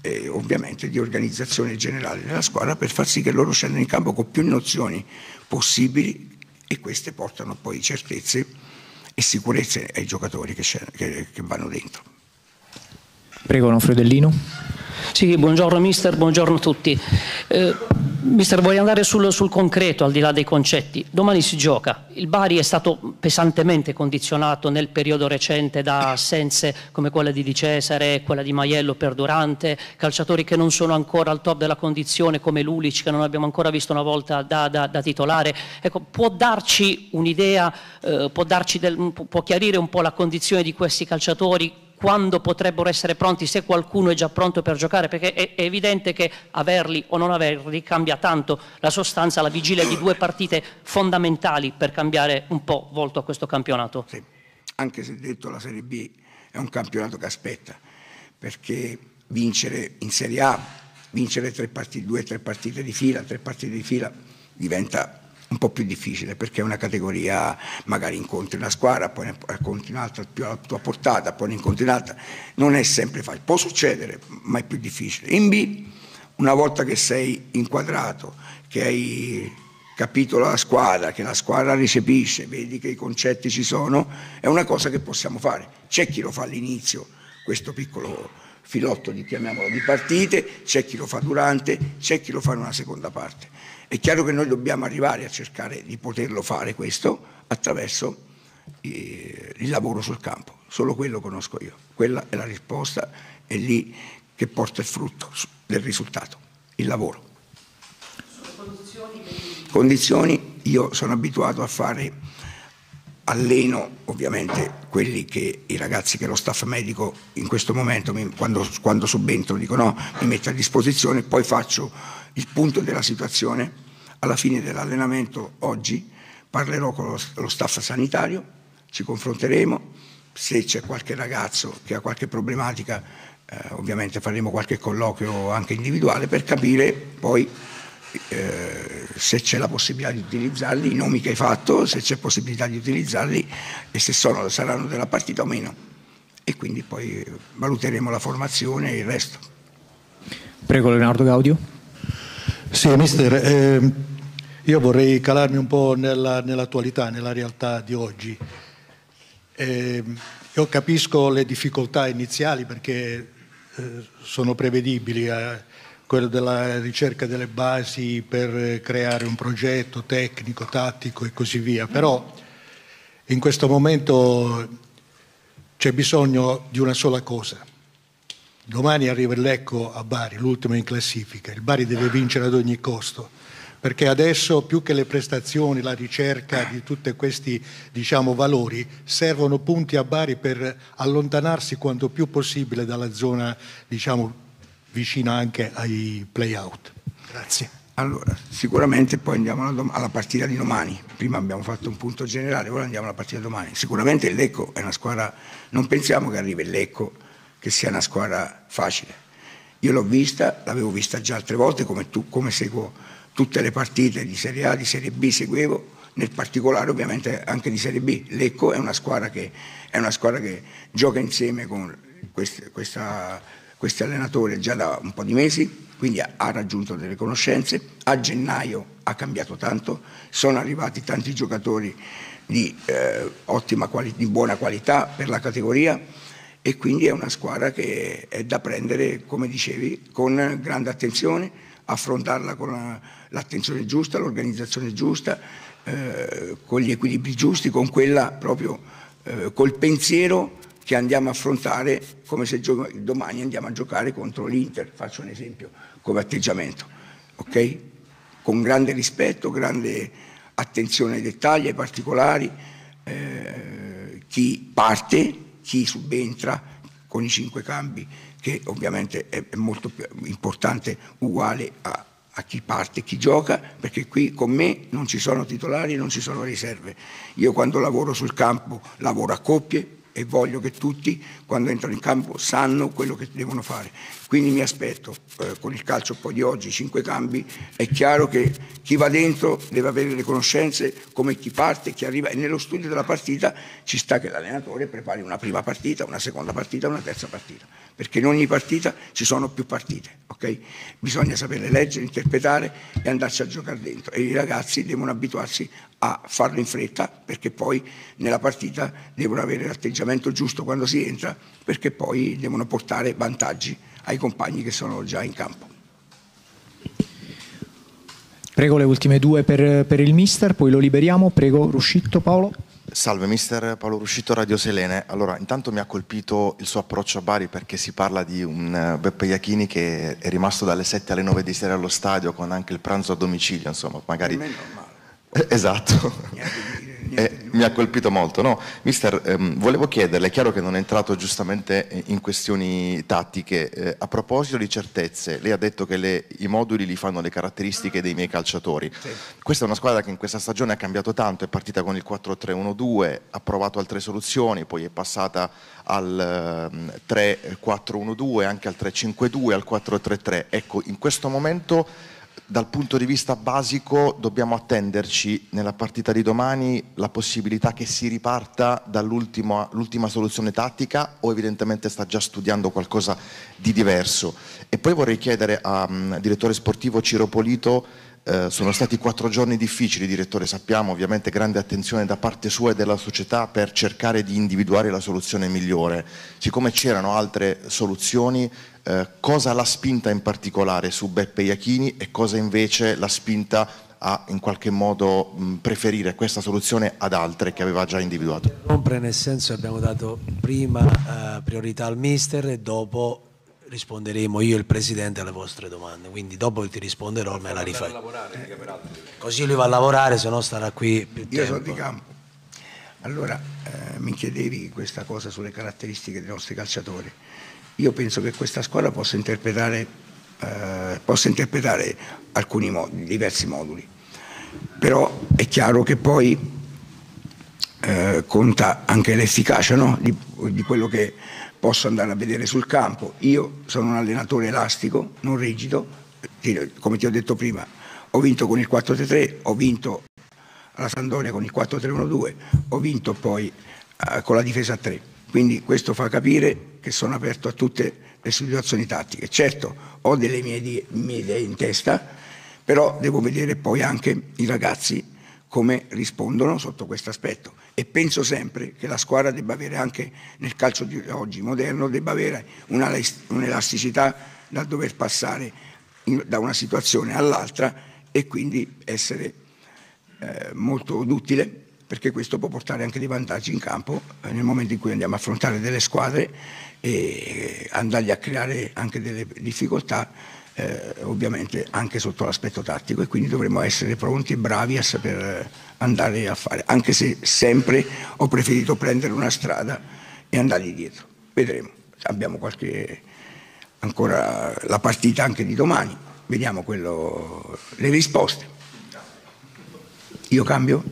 e ovviamente di organizzazione generale della squadra per far sì che loro scendano in campo con più nozioni possibili e queste portano poi certezze e sicurezze ai giocatori che, che, che vanno dentro. Prego, non Fredellino. Sì, buongiorno mister, buongiorno a tutti. Eh, mister, voglio andare sul, sul, concreto, al di là dei concetti. Domani si gioca. Il Bari è stato pesantemente condizionato nel periodo recente da assenze come quella di Di Cesare, quella di Maiello per Durante, calciatori che non sono ancora al top della condizione come Lulic, che non abbiamo ancora visto una volta da, da, da titolare. Ecco, può darci un'idea, eh, può, darci del, può chiarire un po' la condizione di questi calciatori, quando potrebbero essere pronti, se qualcuno è già pronto per giocare, perché è, è evidente che averli o non averli cambia tanto la sostanza la vigilia di due partite fondamentali per cambiare un po' volto a questo campionato. Sì, anche se detto la Serie B è un campionato che aspetta, perché vincere in Serie A, vincere tre partite, due o tre partite di fila, tre partite di fila diventa un po' più difficile perché è una categoria, magari incontri una squadra, poi ne incontri un'altra più alla tua portata, poi ne incontri un'altra, non è sempre facile, può succedere, ma è più difficile. In B, una volta che sei inquadrato, che hai capito la squadra, che la squadra recepisce, vedi che i concetti ci sono, è una cosa che possiamo fare. C'è chi lo fa all'inizio, questo piccolo filotto di, chiamiamolo, di partite, c'è chi lo fa durante, c'è chi lo fa in una seconda parte è chiaro che noi dobbiamo arrivare a cercare di poterlo fare questo attraverso eh, il lavoro sul campo, solo quello conosco io, quella è la risposta, è lì che porta il frutto del risultato, il lavoro. Condizioni, condizioni io sono abituato a fare, alleno ovviamente quelli che i ragazzi che lo staff medico in questo momento, quando, quando subentro, dicono no, mi metto a disposizione, poi faccio il punto della situazione. Alla fine dell'allenamento oggi parlerò con lo, staff sanitario, ci confronteremo, se c'è qualche ragazzo che ha qualche problematica eh, ovviamente faremo qualche colloquio anche individuale per capire poi eh, se c'è la possibilità di utilizzarli, i nomi che hai fatto, se c'è possibilità di utilizzarli e se sono, saranno della partita o meno. E quindi poi valuteremo la formazione e il resto. Prego Leonardo Gaudio. Sì, mister, eh, io vorrei calarmi un po' nella, nell'attualità, nella realtà di oggi. Eh, io capisco le difficoltà iniziali perché eh, sono prevedibili, eh, quello della ricerca delle basi per creare un progetto tecnico, tattico e così via, però in questo momento c'è bisogno di una sola cosa Domani arriva il Lecco a Bari, l'ultimo in classifica. Il Bari deve vincere ad ogni costo, perché adesso più che le prestazioni, la ricerca di tutti questi diciamo, valori, servono punti a Bari per allontanarsi quanto più possibile dalla zona diciamo, vicina anche ai play-out. Grazie. Allora, sicuramente poi andiamo alla, partita di domani. Prima abbiamo fatto un punto generale, ora andiamo alla partita di domani. Sicuramente il Lecco è una squadra, non pensiamo che arrivi il Lecco che sia una squadra facile. Io l'ho vista, l'avevo vista già altre volte, come, tu, come seguo tutte le partite di Serie A, di Serie B, seguivo nel particolare ovviamente anche di Serie B. Lecco è una squadra che, una squadra che gioca insieme con questi, questa, questi allenatori già da un po' di mesi, quindi ha, ha raggiunto delle conoscenze. A gennaio ha cambiato tanto, sono arrivati tanti giocatori di, eh, quali, di buona qualità per la categoria e quindi è una squadra che è da prendere, come dicevi, con grande attenzione, affrontarla con l'attenzione giusta, l'organizzazione giusta, eh, con gli equilibri giusti, con quella proprio eh, col pensiero che andiamo a affrontare come se domani andiamo a giocare contro l'Inter, faccio un esempio, come atteggiamento, ok? Con grande rispetto, grande attenzione ai dettagli, ai particolari, eh, chi parte chi subentra con i cinque cambi, che ovviamente è, molto più importante, uguale a, a chi parte, chi gioca, perché qui con me non ci sono titolari, non ci sono riserve. Io quando lavoro sul campo lavoro a coppie, e voglio che tutti quando entrano in campo sanno quello che devono fare. Quindi mi aspetto, eh, con il calcio poi di oggi, cinque cambi, è chiaro che chi va dentro deve avere le conoscenze come chi parte, chi arriva. E nello studio della partita ci sta che l'allenatore prepari una prima partita, una seconda partita, una terza partita. Perché in ogni partita ci sono più partite, ok? Bisogna saperle leggere, interpretare e andarci a giocare dentro. E i ragazzi devono abituarsi a farlo in fretta perché poi nella partita devono avere l'atteggiamento giusto quando si entra perché poi devono portare vantaggi ai compagni che sono già in campo. Prego le ultime due per, per il mister, poi lo liberiamo. Prego Ruscitto Paolo. Salve mister Paolo Ruscito, Radio Selene. Allora, intanto mi ha colpito il suo approccio a Bari perché si parla di un eh, Beppe Iachini che è rimasto dalle 7 alle 9 di sera allo stadio con anche il pranzo a domicilio, insomma, magari... Per me è normale. Eh, esatto eh, mi ha colpito molto. No, mister, ehm, volevo chiederle, è chiaro che non è entrato giustamente in questioni tattiche, eh, a proposito di certezze, lei ha detto che le, i moduli li fanno le caratteristiche dei miei calciatori. Sì. Questa è una squadra che in questa stagione ha cambiato tanto, è partita con il 4-3-1-2, ha provato altre soluzioni, poi è passata al ehm, 3-4-1-2, anche al 3-5-2, al 4-3-3. Ecco, in questo momento dal punto di vista basico dobbiamo attenderci nella partita di domani la possibilità che si riparta dall'ultima soluzione tattica o evidentemente sta già studiando qualcosa di diverso. E poi vorrei chiedere al um, mm, direttore sportivo Ciro Polito, eh, sono stati quattro giorni difficili direttore, sappiamo ovviamente grande attenzione da parte sua e della società per cercare di individuare la soluzione migliore. Siccome c'erano altre soluzioni eh, cosa l'ha spinta in particolare su Beppe Iachini e cosa invece l'ha spinta a in qualche modo mh, preferire questa soluzione ad altre che aveva già individuato? Compre nel senso che abbiamo dato prima eh, priorità al mister e dopo risponderemo io e il Presidente alle vostre domande, quindi dopo ti risponderò, me la rifai. Così lui va a lavorare, se no starà qui più io tempo. Io sono di campo. Allora, eh, mi chiedevi questa cosa sulle caratteristiche dei nostri calciatori. Io penso che questa scuola possa interpretare, eh, possa interpretare alcuni modi, diversi moduli, però è chiaro che poi eh, conta anche l'efficacia no? di, di quello che posso andare a vedere sul campo. Io sono un allenatore elastico, non rigido, come ti ho detto prima, ho vinto con il 4-3-3, ho vinto alla Sandonia con il 4-3-1-2, ho vinto poi eh, con la difesa a 3. Quindi questo fa capire che sono aperto a tutte le situazioni tattiche. Certo, ho delle mie idee in testa, però devo vedere poi anche i ragazzi come rispondono sotto questo aspetto. E penso sempre che la squadra debba avere anche nel calcio di oggi moderno, debba avere un'elasticità da dover passare in, da una situazione all'altra e quindi essere eh, molto duttile perché questo può portare anche dei vantaggi in campo eh, nel momento in cui andiamo a affrontare delle squadre e eh, andargli a creare anche delle difficoltà eh, ovviamente anche sotto l'aspetto tattico e quindi dovremo essere pronti e bravi a saper eh, andare a fare, anche se sempre ho preferito prendere una strada e andargli dietro. Vedremo, abbiamo qualche, ancora la partita anche di domani, vediamo quello, le risposte. Io cambio?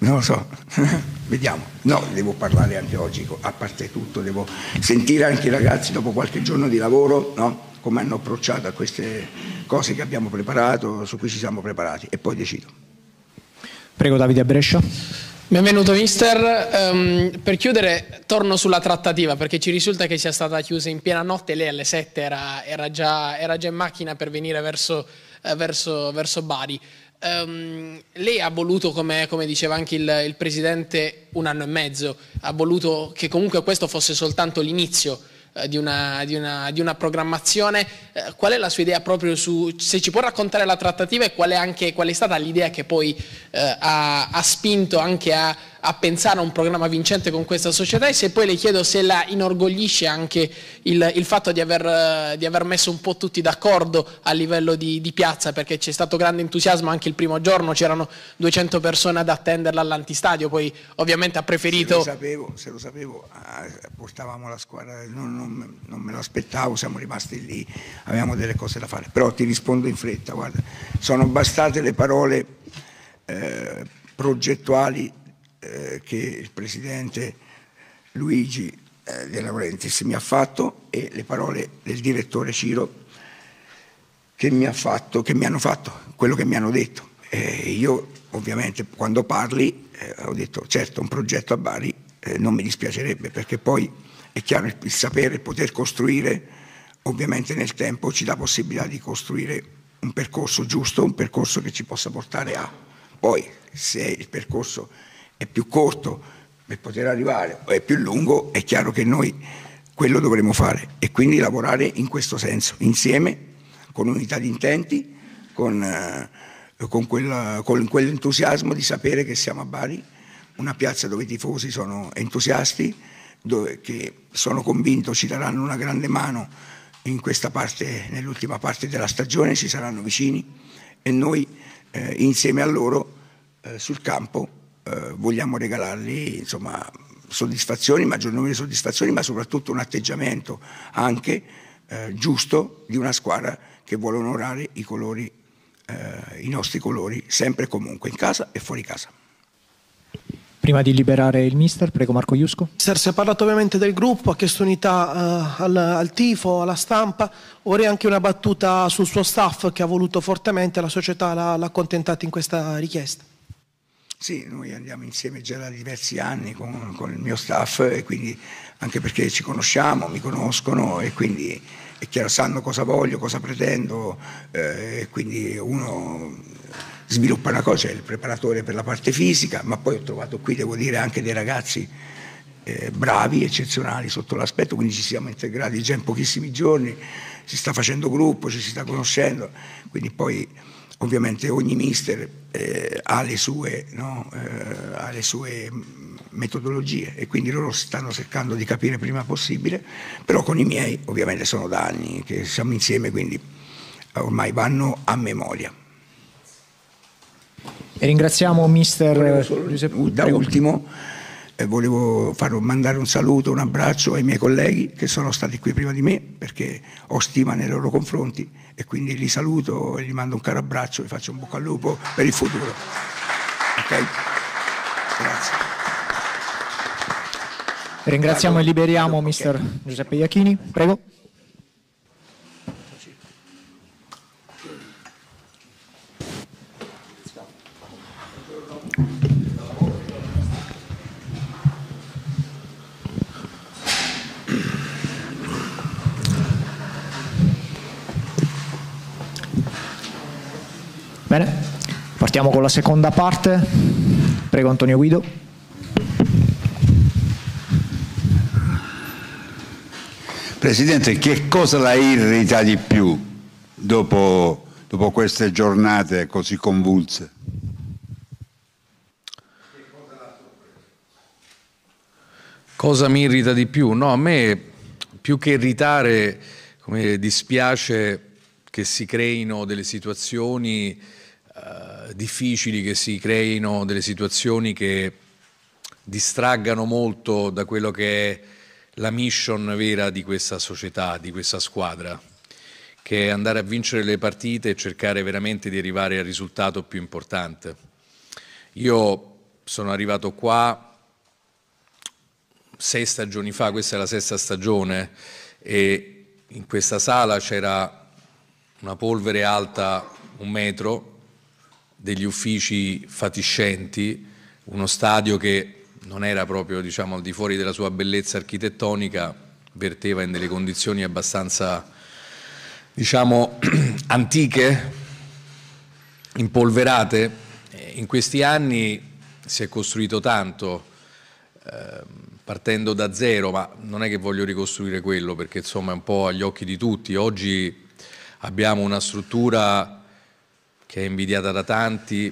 non lo so, [LAUGHS] vediamo. No, devo parlare anche oggi, a parte tutto, devo sentire anche i ragazzi dopo qualche giorno di lavoro, no? come hanno approcciato a queste cose che abbiamo preparato, su cui ci siamo preparati e poi decido. Prego Davide Brescia. Benvenuto mister, um, per chiudere torno sulla trattativa perché ci risulta che sia stata chiusa in piena notte, lei alle 7 era, era, già, era già in macchina per venire verso, eh, verso, verso Bari. Um, lei ha voluto, come, come diceva anche il, il, Presidente, un anno e mezzo, ha voluto che comunque questo fosse soltanto l'inizio uh, di, una, di, una, di una programmazione eh, qual è la sua idea proprio su, se ci può raccontare la trattativa e qual è, anche, qual è stata l'idea che poi eh, ha, ha, spinto anche a, a, pensare a un programma vincente con questa società e se poi le chiedo se la inorgoglisce anche il, il fatto di aver, eh, di aver, messo un po' tutti d'accordo a livello di, di piazza perché c'è stato grande entusiasmo anche il primo giorno, c'erano 200 persone ad attenderla all'antistadio, poi ovviamente ha preferito... Se lo sapevo, se lo sapevo ah, portavamo la squadra, non, non, non me lo aspettavo, siamo rimasti lì avevamo delle cose da fare, però ti rispondo in fretta, guarda, sono bastate le parole eh, progettuali eh, che il Presidente Luigi eh, De Laurentiis mi ha fatto e le parole del direttore Ciro che mi, ha fatto, che mi hanno fatto quello che mi hanno detto. Eh, io ovviamente quando parli eh, ho detto certo un progetto a Bari eh, non mi dispiacerebbe perché poi è chiaro il, il sapere, il poter costruire ovviamente nel tempo ci dà possibilità di costruire un percorso giusto, un percorso che ci possa portare a. Poi se il percorso è più corto per poter arrivare o è più lungo, è chiaro che noi quello dovremo fare e quindi lavorare in questo senso, insieme, con unità di intenti, con, eh, con, quella, con quell'entusiasmo di sapere che siamo a Bari, una piazza dove i tifosi sono entusiasti, dove, che sono convinto ci daranno una grande mano in questa parte, nell'ultima parte della stagione ci saranno vicini e noi eh, insieme a loro eh, sul campo eh, vogliamo regalargli insomma, soddisfazioni, maggior numero di soddisfazioni, ma soprattutto un atteggiamento anche eh, giusto di una squadra che vuole onorare i, colori, eh, i nostri colori sempre e comunque in casa e fuori casa. Prima di liberare il mister, prego Marco Iusco. Mister, si è parlato ovviamente del gruppo, ha chiesto unità eh, al, al, tifo, alla stampa. Vorrei anche una battuta sul suo staff che ha voluto fortemente, la società l'ha, l'ha accontentata in questa richiesta. Sì, noi andiamo insieme già da diversi anni con, con il mio staff e quindi anche perché ci conosciamo, mi conoscono e quindi è chiaro, sanno cosa voglio, cosa pretendo eh, e quindi uno sviluppa una cosa, il preparatore per la parte fisica, ma poi ho trovato qui, devo dire, anche dei ragazzi eh, bravi, eccezionali sotto l'aspetto, quindi ci siamo integrati già in pochissimi giorni, si sta facendo gruppo, ci si sta conoscendo, quindi poi ovviamente ogni mister eh, ha, le sue, no, eh, ha le sue mm, metodologie e quindi loro stanno cercando di capire prima possibile, però con i miei ovviamente sono da anni che siamo insieme, quindi ormai vanno a memoria. E ringraziamo mister solo, Giuseppe. Da ultimo eh, volevo far, mandare un saluto, un abbraccio ai miei colleghi che sono stati qui prima di me perché ho stima nei loro confronti e quindi li saluto e gli mando un caro abbraccio e faccio un bocca al lupo per il futuro. Okay? Grazie. Ringraziamo e liberiamo mister Giuseppe Iachini. Prego. Partiamo con la seconda parte. Prego Antonio Guido. Presidente, che cosa la irrita di più dopo, dopo queste giornate così convulse? Cosa mi irrita di più? No, a me più che irritare come dispiace che si creino delle situazioni eh, difficili che si creino delle situazioni che distraggano molto da quello che è la mission vera di questa società, di questa squadra, che è andare a vincere le partite e cercare veramente di arrivare al risultato più importante. Io sono arrivato qua sei stagioni fa, questa è la sesta stagione, e in questa sala c'era una polvere alta un metro, degli uffici fatiscenti, uno stadio che non era proprio diciamo, al di fuori della sua bellezza architettonica, verteva in delle condizioni abbastanza diciamo, [CLEARS THROAT] antiche, impolverate. Eh, in questi anni si è costruito tanto, eh, partendo da zero, ma non è che voglio ricostruire quello perché insomma è un po' agli occhi di tutti. Oggi abbiamo una struttura che è invidiata da tanti,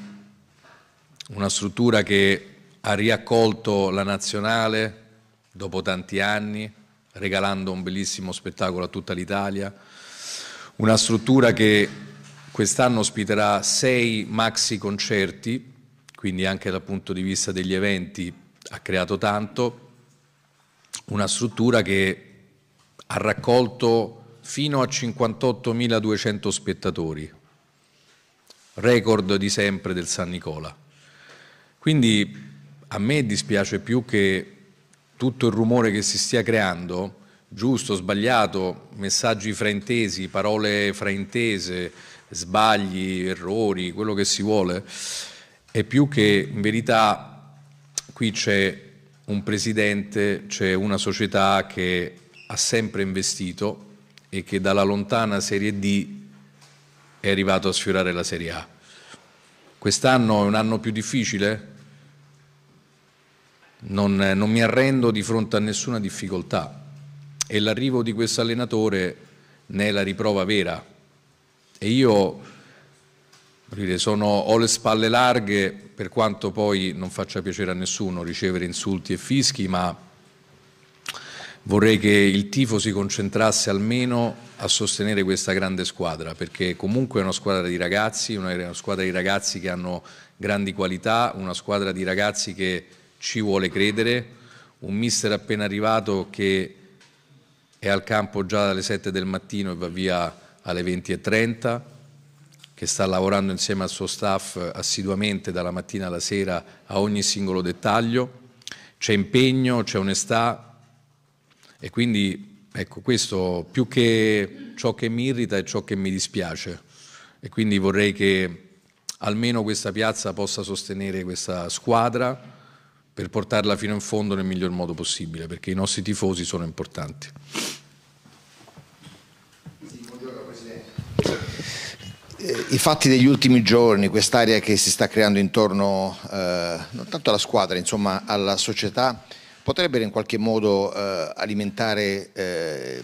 una struttura che ha riaccolto la nazionale dopo tanti anni, regalando un bellissimo spettacolo a tutta l'Italia, una struttura che quest'anno ospiterà sei maxi concerti, quindi anche dal punto di vista degli eventi ha creato tanto, una struttura che ha raccolto fino a 58.200 spettatori, record di sempre del San Nicola. Quindi a me dispiace più che tutto il rumore che si stia creando, giusto, sbagliato, messaggi fraintesi, parole fraintese, sbagli, errori, quello che si vuole, è più che in verità qui c'è un presidente, c'è una società che ha sempre investito e che dalla lontana Serie D è arrivato a sfiorare la Serie A. Quest'anno è un anno più difficile? Non, eh, non mi arrendo di fronte a nessuna difficoltà e l'arrivo di questo allenatore ne è la riprova vera. E io dire, sono, ho le spalle larghe, per quanto poi non faccia piacere a nessuno ricevere insulti e fischi, ma vorrei che il tifo si concentrasse almeno a sostenere questa grande squadra, perché comunque è una squadra di ragazzi, una squadra di ragazzi che hanno grandi qualità, una squadra di ragazzi che ci vuole credere, un mister appena arrivato che è al campo già dalle 7 del mattino e va via alle 20.30, che sta lavorando insieme al suo staff assiduamente dalla mattina alla sera a ogni singolo dettaglio. C'è impegno, c'è onestà, e quindi ecco, questo più che ciò che mi irrita è ciò che mi dispiace. E quindi vorrei che almeno questa piazza possa sostenere questa squadra per portarla fino in fondo nel miglior modo possibile, perché i nostri tifosi sono importanti. Eh, I fatti degli ultimi giorni, quest'area che si sta creando intorno eh, non tanto alla squadra, insomma alla società, potrebbero in qualche modo eh, alimentare eh,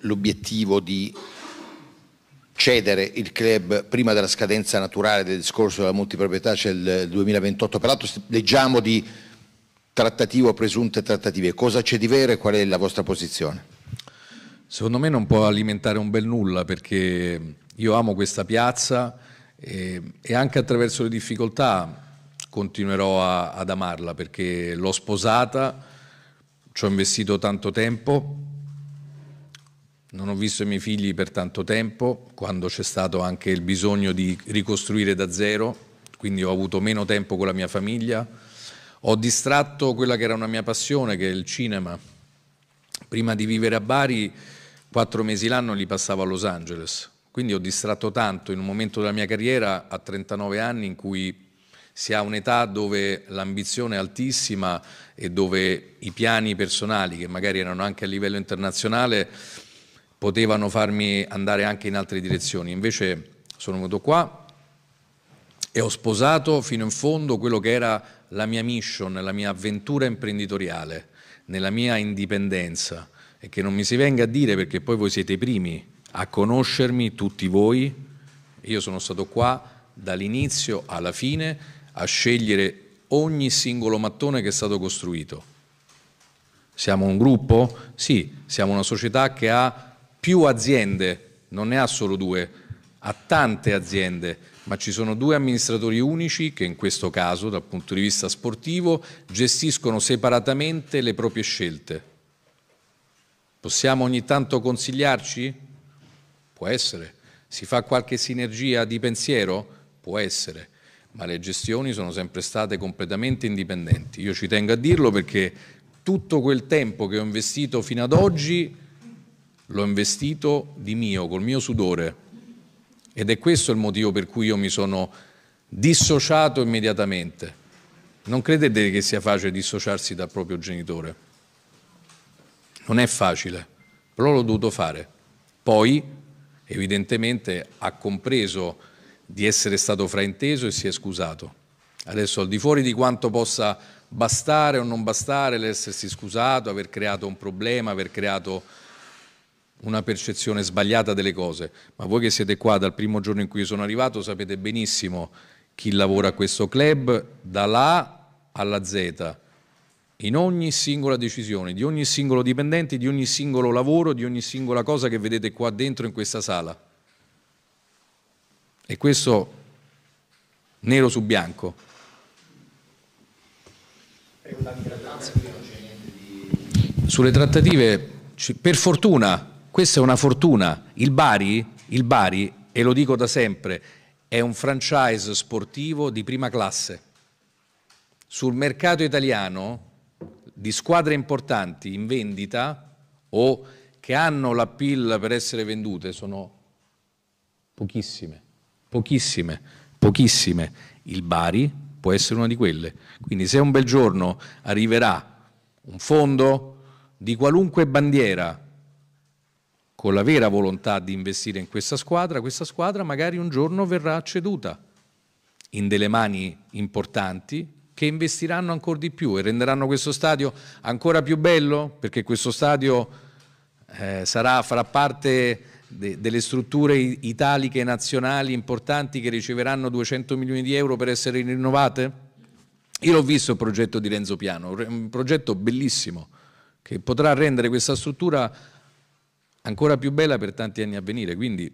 l'obiettivo di cedere il club prima della scadenza naturale del discorso della multiproprietà, c'è cioè il 2028, peraltro leggiamo di trattativo presunte trattative, cosa c'è di vero e qual è la vostra posizione? Secondo me non può alimentare un bel nulla perché io amo questa piazza e, eh, e anche attraverso le difficoltà continuerò a, ad amarla perché l'ho sposata, ci ho investito tanto tempo, non ho visto i miei figli per tanto tempo, quando c'è stato anche il bisogno di ricostruire da zero, quindi ho avuto meno tempo con la mia famiglia, ho distratto quella che era una mia passione, che è il cinema. Prima di vivere a Bari, quattro mesi l'anno li passavo a Los Angeles, quindi ho distratto tanto in un momento della mia carriera a 39 anni in cui si ha un'età dove l'ambizione è altissima e dove i piani personali, che magari erano anche a livello internazionale, potevano farmi andare anche in altre direzioni. Invece sono venuto qua e ho sposato fino in fondo quello che era la mia mission, la mia avventura imprenditoriale, nella mia indipendenza. E che non mi si venga a dire, perché poi voi siete i primi a conoscermi, tutti voi, io sono stato qua dall'inizio alla fine a scegliere ogni singolo mattone che è stato costruito. Siamo un gruppo? Sì, siamo una società che ha più aziende, non ne ha solo due, ha tante aziende, ma ci sono due amministratori unici che in questo caso, dal punto di vista sportivo, gestiscono separatamente le proprie scelte. Possiamo ogni tanto consigliarci? Può essere. Si fa qualche sinergia di pensiero? Può essere ma le gestioni sono sempre state completamente indipendenti. Io ci tengo a dirlo perché tutto quel tempo che ho investito fino ad oggi l'ho investito di mio, col mio sudore. Ed è questo il motivo per cui io mi sono dissociato immediatamente. Non credete che sia facile dissociarsi dal proprio genitore. Non è facile, però l'ho dovuto fare. Poi, evidentemente, ha compreso di essere stato frainteso e si è scusato. Adesso al di fuori di quanto possa bastare o non bastare l'essersi scusato, aver creato un problema, aver creato una percezione sbagliata delle cose, ma voi che siete qua dal primo giorno in cui sono arrivato sapete benissimo chi lavora a questo club dall'A A alla Z, in ogni singola decisione, di ogni singolo dipendente, di ogni singolo lavoro, di ogni singola cosa che vedete qua dentro in questa sala. E questo nero su bianco. Sulle trattative, per fortuna, questa è una fortuna, il Bari, il Bari, e lo dico da sempre, è un franchise sportivo di prima classe. Sul mercato italiano, di squadre importanti in vendita o che hanno la pill per essere vendute, sono pochissime pochissime, pochissime. Il Bari può essere una di quelle. Quindi se un bel giorno arriverà un fondo di qualunque bandiera con la vera volontà di investire in questa squadra, questa squadra magari un giorno verrà ceduta in delle mani importanti che investiranno ancora di più e renderanno questo stadio ancora più bello perché questo stadio eh, sarà, farà parte de, delle strutture italiche nazionali importanti che riceveranno 200 milioni di euro per essere rinnovate? Io l'ho visto il progetto di Renzo Piano, un progetto bellissimo che potrà rendere questa struttura ancora più bella per tanti anni a venire, quindi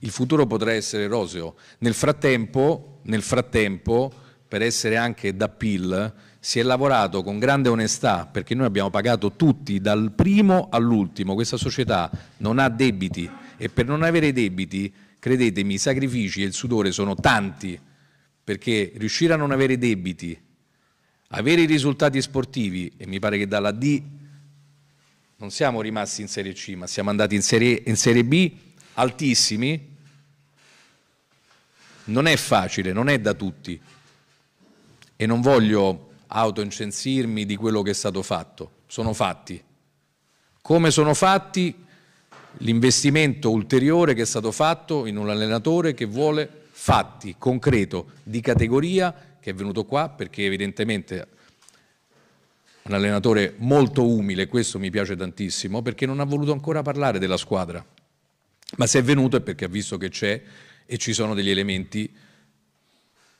il futuro potrà essere roseo. Nel frattempo, nel frattempo per essere anche d'appeal, si è lavorato con grande onestà, perché noi abbiamo pagato tutti dal primo all'ultimo, questa società non ha debiti, e per non avere debiti, credetemi, i sacrifici e il sudore sono tanti, perché riuscire a non avere debiti, avere i risultati sportivi, e mi pare che dalla D non siamo rimasti in Serie C, ma siamo andati in Serie, in serie B altissimi, non è facile, non è da tutti. E non voglio autoincensirmi di quello che è stato fatto, sono fatti. Come sono fatti, l'investimento ulteriore che è stato fatto in un allenatore che vuole fatti, concreto, di categoria, che è venuto qua perché evidentemente un allenatore molto umile, questo mi piace tantissimo, perché non ha voluto ancora parlare della squadra, ma se è venuto è perché ha visto che c'è e ci sono degli elementi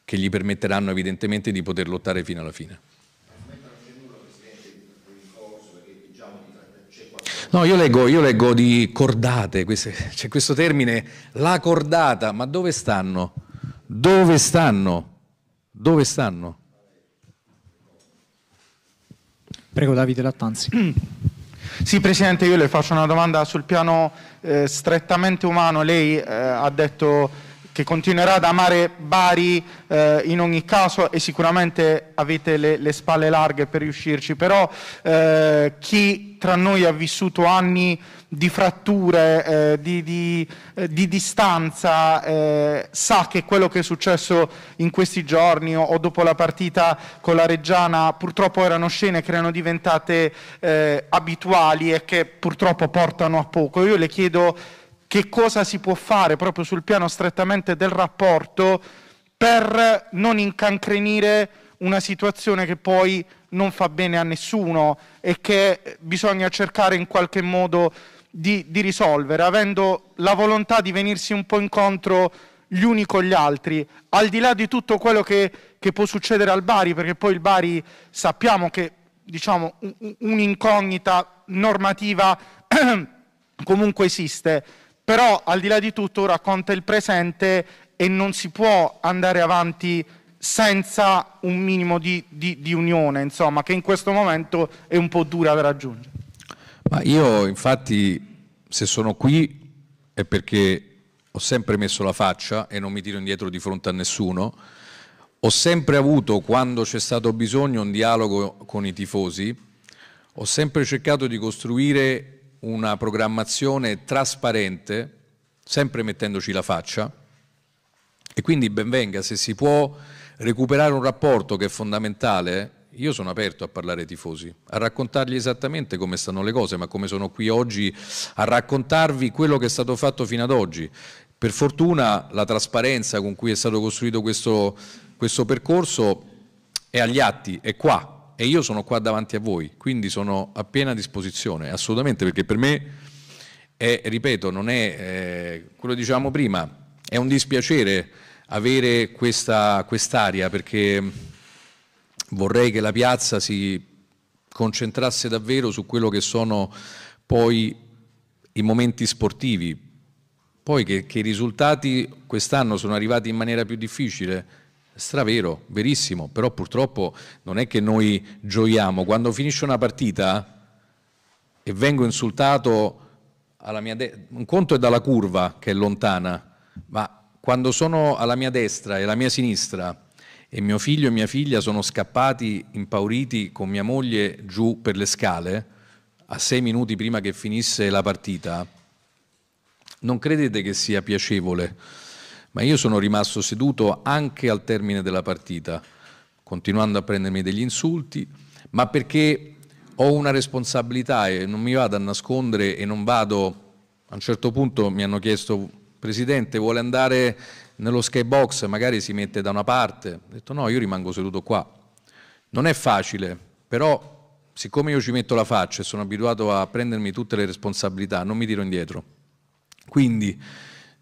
che gli permetteranno evidentemente di poter lottare fino alla fine. No, io leggo, io leggo di cordate, queste, c'è questo termine, la cordata, ma dove stanno? Dove stanno? Dove stanno? Prego Davide Lattanzi. [CLEARS THROAT] Sì, Presidente, io le faccio una domanda sul piano eh, strettamente umano. Lei eh, ha detto che continuerà ad amare Bari eh, in ogni caso e sicuramente avete le, le spalle larghe per riuscirci, però eh, chi tra noi ha vissuto anni di fratture, eh, di, di, eh, di, distanza, eh, sa che quello che è successo in questi giorni o, o, dopo la partita con la Reggiana purtroppo erano scene che erano diventate eh, abituali e che purtroppo portano a poco. Io le chiedo che cosa si può fare proprio sul piano strettamente del rapporto per non incancrenire una situazione che poi non fa bene a nessuno e che bisogna cercare in qualche modo di, di risolvere, avendo la volontà di venirsi un po' incontro gli uni con gli altri, al di là di tutto quello che, che può succedere al Bari, perché poi il Bari sappiamo che diciamo, un'incognita normativa [CLEARS THROAT] comunque esiste però al di là di tutto ora conta il presente e non si può andare avanti senza un minimo di, di, di unione, insomma, che in questo momento è un po' dura da raggiungere. Ma io infatti se sono qui è perché ho sempre messo la faccia e non mi tiro indietro di fronte a nessuno. Ho sempre avuto, quando c'è stato bisogno, un dialogo con i tifosi. Ho sempre cercato di costruire una programmazione trasparente, sempre mettendoci la faccia, e quindi benvenga se si può recuperare un rapporto che è fondamentale. Io sono aperto a parlare ai tifosi, a raccontargli esattamente come stanno le cose, ma come sono qui oggi a raccontarvi quello che è stato fatto fino ad oggi. Per fortuna la trasparenza con cui è stato costruito questo, questo percorso è agli atti, è qua, e io sono qua davanti a voi, quindi sono a piena disposizione, assolutamente, perché per me, è, ripeto, non è eh, quello che dicevamo prima, è un dispiacere avere questa, quest'aria perché vorrei che la piazza si concentrasse davvero su quello che sono poi i momenti sportivi, poi che, che i risultati quest'anno sono arrivati in maniera più difficile, Stravero, verissimo, però purtroppo non è che noi gioiamo. Quando finisce una partita e vengo insultato alla mia destra, un conto è dalla curva che è lontana, ma quando sono alla mia destra e alla mia sinistra e mio figlio e mia figlia sono scappati impauriti con mia moglie giù per le scale, a sei minuti prima che finisse la partita, non credete che sia piacevole? ma io sono rimasto seduto anche al termine della partita, continuando a prendermi degli insulti, ma perché ho una responsabilità e non mi vado a nascondere e non vado... A un certo punto mi hanno chiesto, Presidente, vuole andare nello skybox, magari si mette da una parte? Ho detto no, io rimango seduto qua. Non è facile, però siccome io ci metto la faccia e sono abituato a prendermi tutte le responsabilità, non mi tiro indietro. Quindi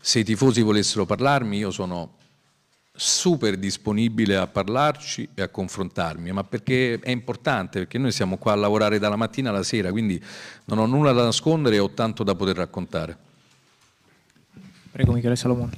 se i tifosi volessero parlarmi, io sono super disponibile a parlarci e a confrontarmi, ma perché è importante, perché noi siamo qua a lavorare dalla mattina alla sera, quindi non ho nulla da nascondere e ho tanto da poter raccontare. Prego Michele Salomone.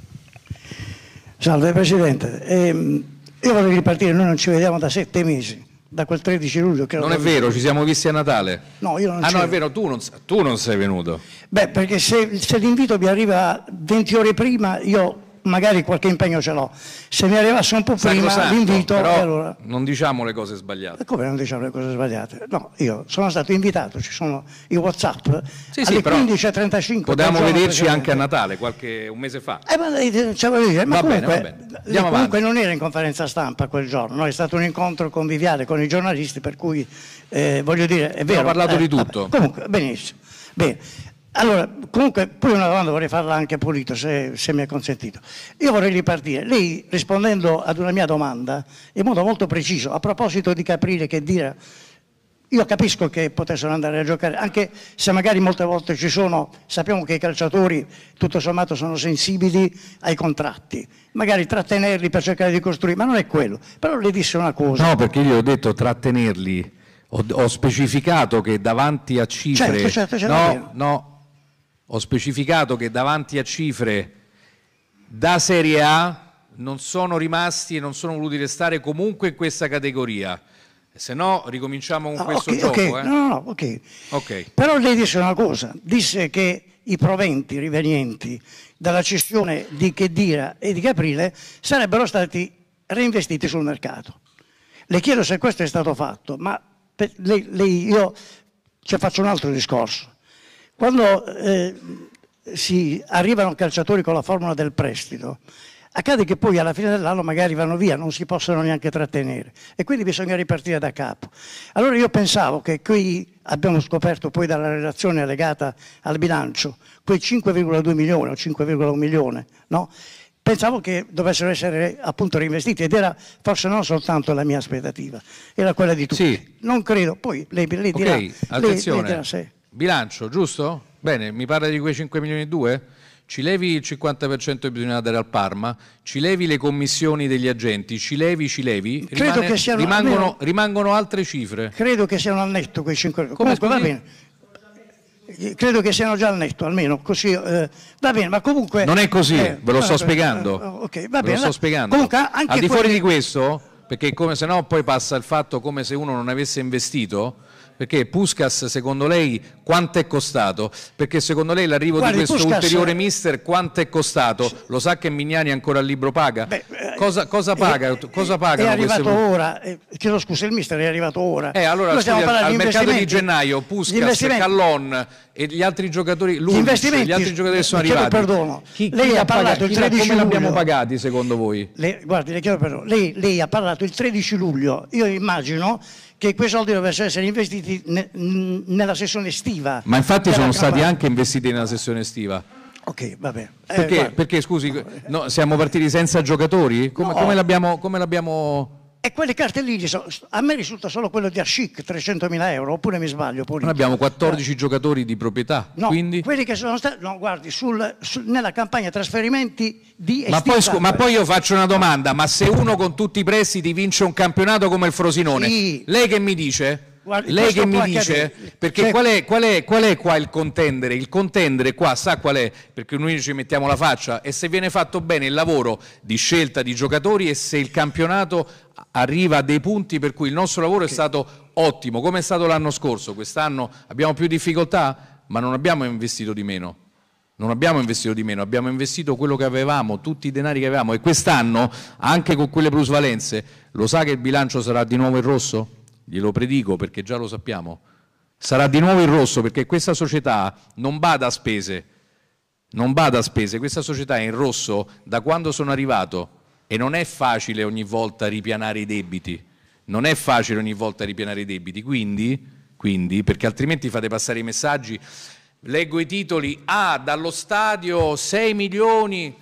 Salve Presidente, eh, io vorrei ripartire, noi non ci vediamo da sette mesi, da quel 13 luglio. Credo non è vero, ci siamo visti a Natale. No, io non Ah no, è vero, tu non, tu non, sei venuto. Beh, perché se, se l'invito mi arriva 20 ore prima, io magari qualche impegno ce l'ho. Se mi arrivasse un po' prima l'invito... Allora... Non diciamo le cose sbagliate. Eh, come non diciamo le cose sbagliate? No, io sono stato invitato, ci sono i Whatsapp sì, alle sì, 15.35. Potevamo vederci anche a Natale, qualche, un mese fa. Eh, ma, cioè, dire, ma comunque, bene, va bene. comunque non era in conferenza stampa quel giorno, è stato un incontro conviviale con i giornalisti per cui, eh, voglio dire, è vero. ho parlato eh, di tutto. Vabbè, comunque, benissimo. Bene. Allora, comunque, poi una domanda vorrei farla anche a Pulito, se, se, mi è consentito. Io vorrei ripartire. Lei, rispondendo ad una mia domanda, in modo molto preciso, a proposito di capire che dire, io capisco che potessero andare a giocare, anche se magari molte volte ci sono, sappiamo che i calciatori tutto sommato sono sensibili ai contratti, magari trattenerli per cercare di costruire, ma non è quello. Però le disse una cosa. No, perché io ho detto trattenerli. Ho, ho specificato che davanti a cifre certo, certo, certo, no, no, ho specificato che davanti a cifre da Serie A non sono rimasti e non sono voluti restare comunque in questa categoria. Se no ricominciamo con ah, questo okay, gioco. Okay. Eh. No, no, okay. ok. Però lei disse una cosa, disse che i proventi rivenienti dalla cessione di Chedira e di Caprile sarebbero stati reinvestiti sul mercato. Le chiedo se questo è stato fatto, ma lei, lei, io ci faccio un altro discorso. Quando eh, si arrivano calciatori con la formula del prestito, accade che poi alla fine dell'anno magari vanno via, non si possono neanche trattenere e quindi bisogna ripartire da capo. Allora io pensavo che qui abbiamo scoperto poi dalla relazione legata al bilancio, quei 5,2 milioni o 5,1 milioni, no? pensavo che dovessero essere appunto reinvestiti ed era forse non soltanto la mia aspettativa, era quella di tutti. Sì. Non credo, poi lei, lei dirà, okay, lei, lei dirà se... Bilancio, giusto? Bene, mi parla di quei 5 milioni e 2? Ci levi il 50% che bisogna dare al Parma, ci levi le commissioni degli agenti, ci levi, ci levi, Credo rimane, che siano, rimangono, almeno, rimangono, altre cifre. Credo che siano al netto quei 5 milioni. Comunque scusi? va bene credo che siano già al netto almeno così eh, va bene ma comunque non è così eh, ve lo sto spiegando eh, okay, va bene, ve lo sto spiegando comunque anche al di fuori quelli... di questo perché come se no poi passa il fatto come se uno non avesse investito perché Puskas, secondo lei, quanto è costato? Perché secondo lei l'arrivo Guardi, di questo Puskas... ulteriore eh, mister quanto è costato? Lo sa che Mignani ancora il libro paga? Beh, eh, cosa, cosa, eh, paga? Eh, cosa è arrivato queste... ora, eh, chiedo scusa, il mister è arrivato ora. Eh, allora, Noi scusi, al, al mercato di gennaio, Puskas, Callon e gli altri giocatori, Lunz, gli altri giocatori sono arrivati. Perdono. Chi, chi lei ha parlato il 13 luglio. come luglio. l'abbiamo pagati secondo voi? Le, guardi, le chiedo perdono. Lei, lei ha parlato il 13 luglio. Io immagino che quei soldi dovessero essere investiti ne, nella sessione estiva. Ma infatti sono stati anche investiti nella sessione estiva. Ok, vabbè. Eh, perché, eh, perché scusi, no, siamo partiti senza giocatori? Come, no. come l'abbiamo e quelle carte lì, a me risulta solo quello di Ascic, 300.000 euro, oppure mi sbaglio? Pulito. Noi abbiamo 14 eh. giocatori di proprietà, no, quindi... quelli che sono stati, no, guardi, sul, sul, nella campagna trasferimenti di ma poi, scu- ma poi, io faccio una domanda, ma se uno con tutti i prestiti vince un campionato come il Frosinone, sì. lei che mi dice? Guardi, lei che mi dice, perché cioè, qual, è, qual, è, qual, è, qua il contendere? Il contendere qua sa qual è, perché noi ci mettiamo la faccia, e se viene fatto bene il lavoro di scelta di giocatori e se il campionato arriva a dei punti per cui il nostro lavoro okay. è stato ottimo, come è stato l'anno scorso, quest'anno abbiamo più difficoltà, ma non abbiamo investito di meno. Non abbiamo investito di meno, abbiamo investito quello che avevamo, tutti i denari che avevamo e quest'anno, anche con quelle plusvalenze, lo sa che il bilancio sarà di nuovo in rosso? glielo predico perché già lo sappiamo, sarà di nuovo in rosso perché questa società non bada a spese, non bada a spese, questa società è in rosso da quando sono arrivato e non è facile ogni volta ripianare i debiti, non è facile ogni volta ripianare i debiti, quindi, quindi perché altrimenti fate passare i messaggi, leggo i titoli, ah dallo stadio 6 milioni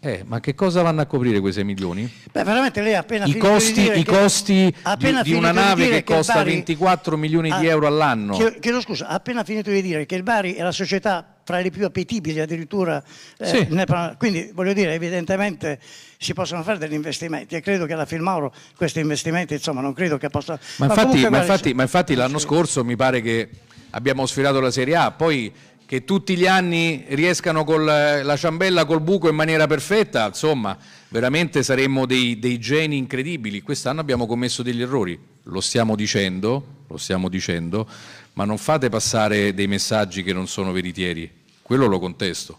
eh, ma che cosa vanno a coprire quei 6 milioni? Beh, veramente lei ha appena I costi, di, i costi di, di una nave di che, che costa Bari... 24 milioni ah, di euro all'anno. Chiedo scusa, ha appena finito di dire che il Bari è la società fra le più appetibili addirittura. Eh, sì. ne, quindi voglio dire, evidentemente si possono fare degli investimenti e credo che la Filmauro questi investimenti, insomma, non credo che possa... Ma, ma, infatti, ma, infatti, ma infatti l'anno scorso mi pare che abbiamo sfilato la Serie A, poi che tutti gli anni riescano con eh, la ciambella col buco in maniera perfetta, insomma, veramente saremmo dei, dei geni incredibili. Quest'anno abbiamo commesso degli errori, lo stiamo dicendo, lo stiamo dicendo, ma non fate passare dei messaggi che non sono veritieri, quello lo contesto.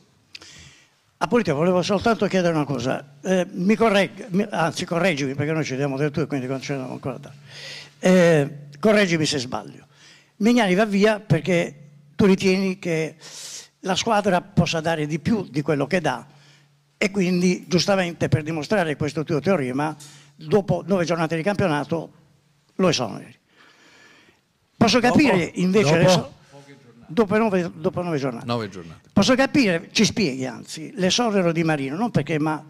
Appunto, volevo soltanto chiedere una cosa, eh, mi correggi, anzi correggimi perché noi ci diamo del tu e quindi non ce ne ancora da. Eh, correggimi se sbaglio. Mignani va via perché tu ritieni che la squadra possa dare di più di quello che dà e quindi giustamente per dimostrare questo tuo teorema, dopo nove giornate di campionato lo esoneri. Posso capire dopo, invece... Dopo? Adesso, Dopo nove, dopo nove, giornate. nove, giornate. Posso capire, ci spieghi anzi, l'esonero di Marino, non perché, ma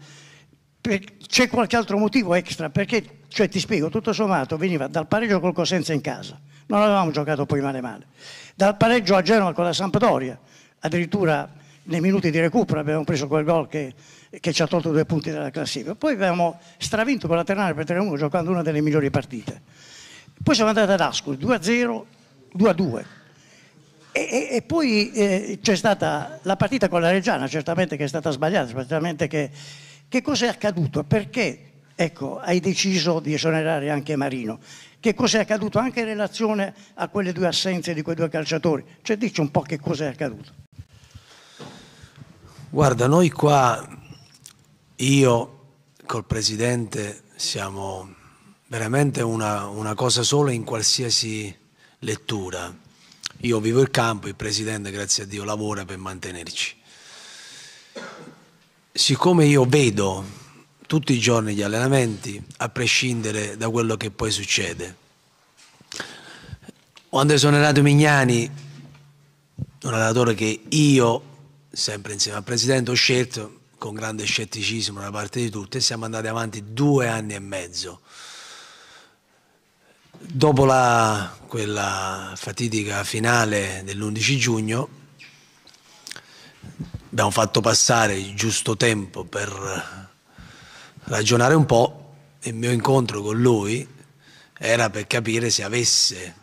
per, c'è qualche altro motivo extra, perché cioè ti spiego, tutto sommato veniva dal pareggio col Cosenza in casa, non avevamo giocato poi male male, dal pareggio a Genova con la Sampdoria, addirittura nei minuti di recupero abbiamo preso quel gol che, che ci ha tolto due punti dalla classifica, poi abbiamo stravinto con la Ternana per 3-1 giocando una delle migliori partite. Poi siamo andati ad Ascoli 2-0, 2-2. E, e, e, poi eh, c'è stata la partita con la Reggiana, certamente che è stata sbagliata, certamente che, che cosa è accaduto? Perché Ecco, hai deciso di esonerare anche Marino. Che cosa è accaduto anche in relazione a quelle due assenze di quei due calciatori? Cioè, dici un po' che cosa è accaduto. Guarda, noi qua, io col Presidente siamo veramente una, una cosa sola in qualsiasi lettura. Io vivo il campo, il Presidente, grazie a Dio, lavora per mantenerci. Siccome io vedo tutti i giorni gli allenamenti, a prescindere da quello che poi succede. Quando sono esonerato Mignani, un allenatore che io, sempre insieme al Presidente, ho scelto con grande scetticismo da parte di tutti e siamo andati avanti due anni e mezzo. Dopo la, quella fatidica finale dell'11 giugno abbiamo fatto passare il giusto tempo per ragionare un po', il mio incontro con lui era per capire se avesse,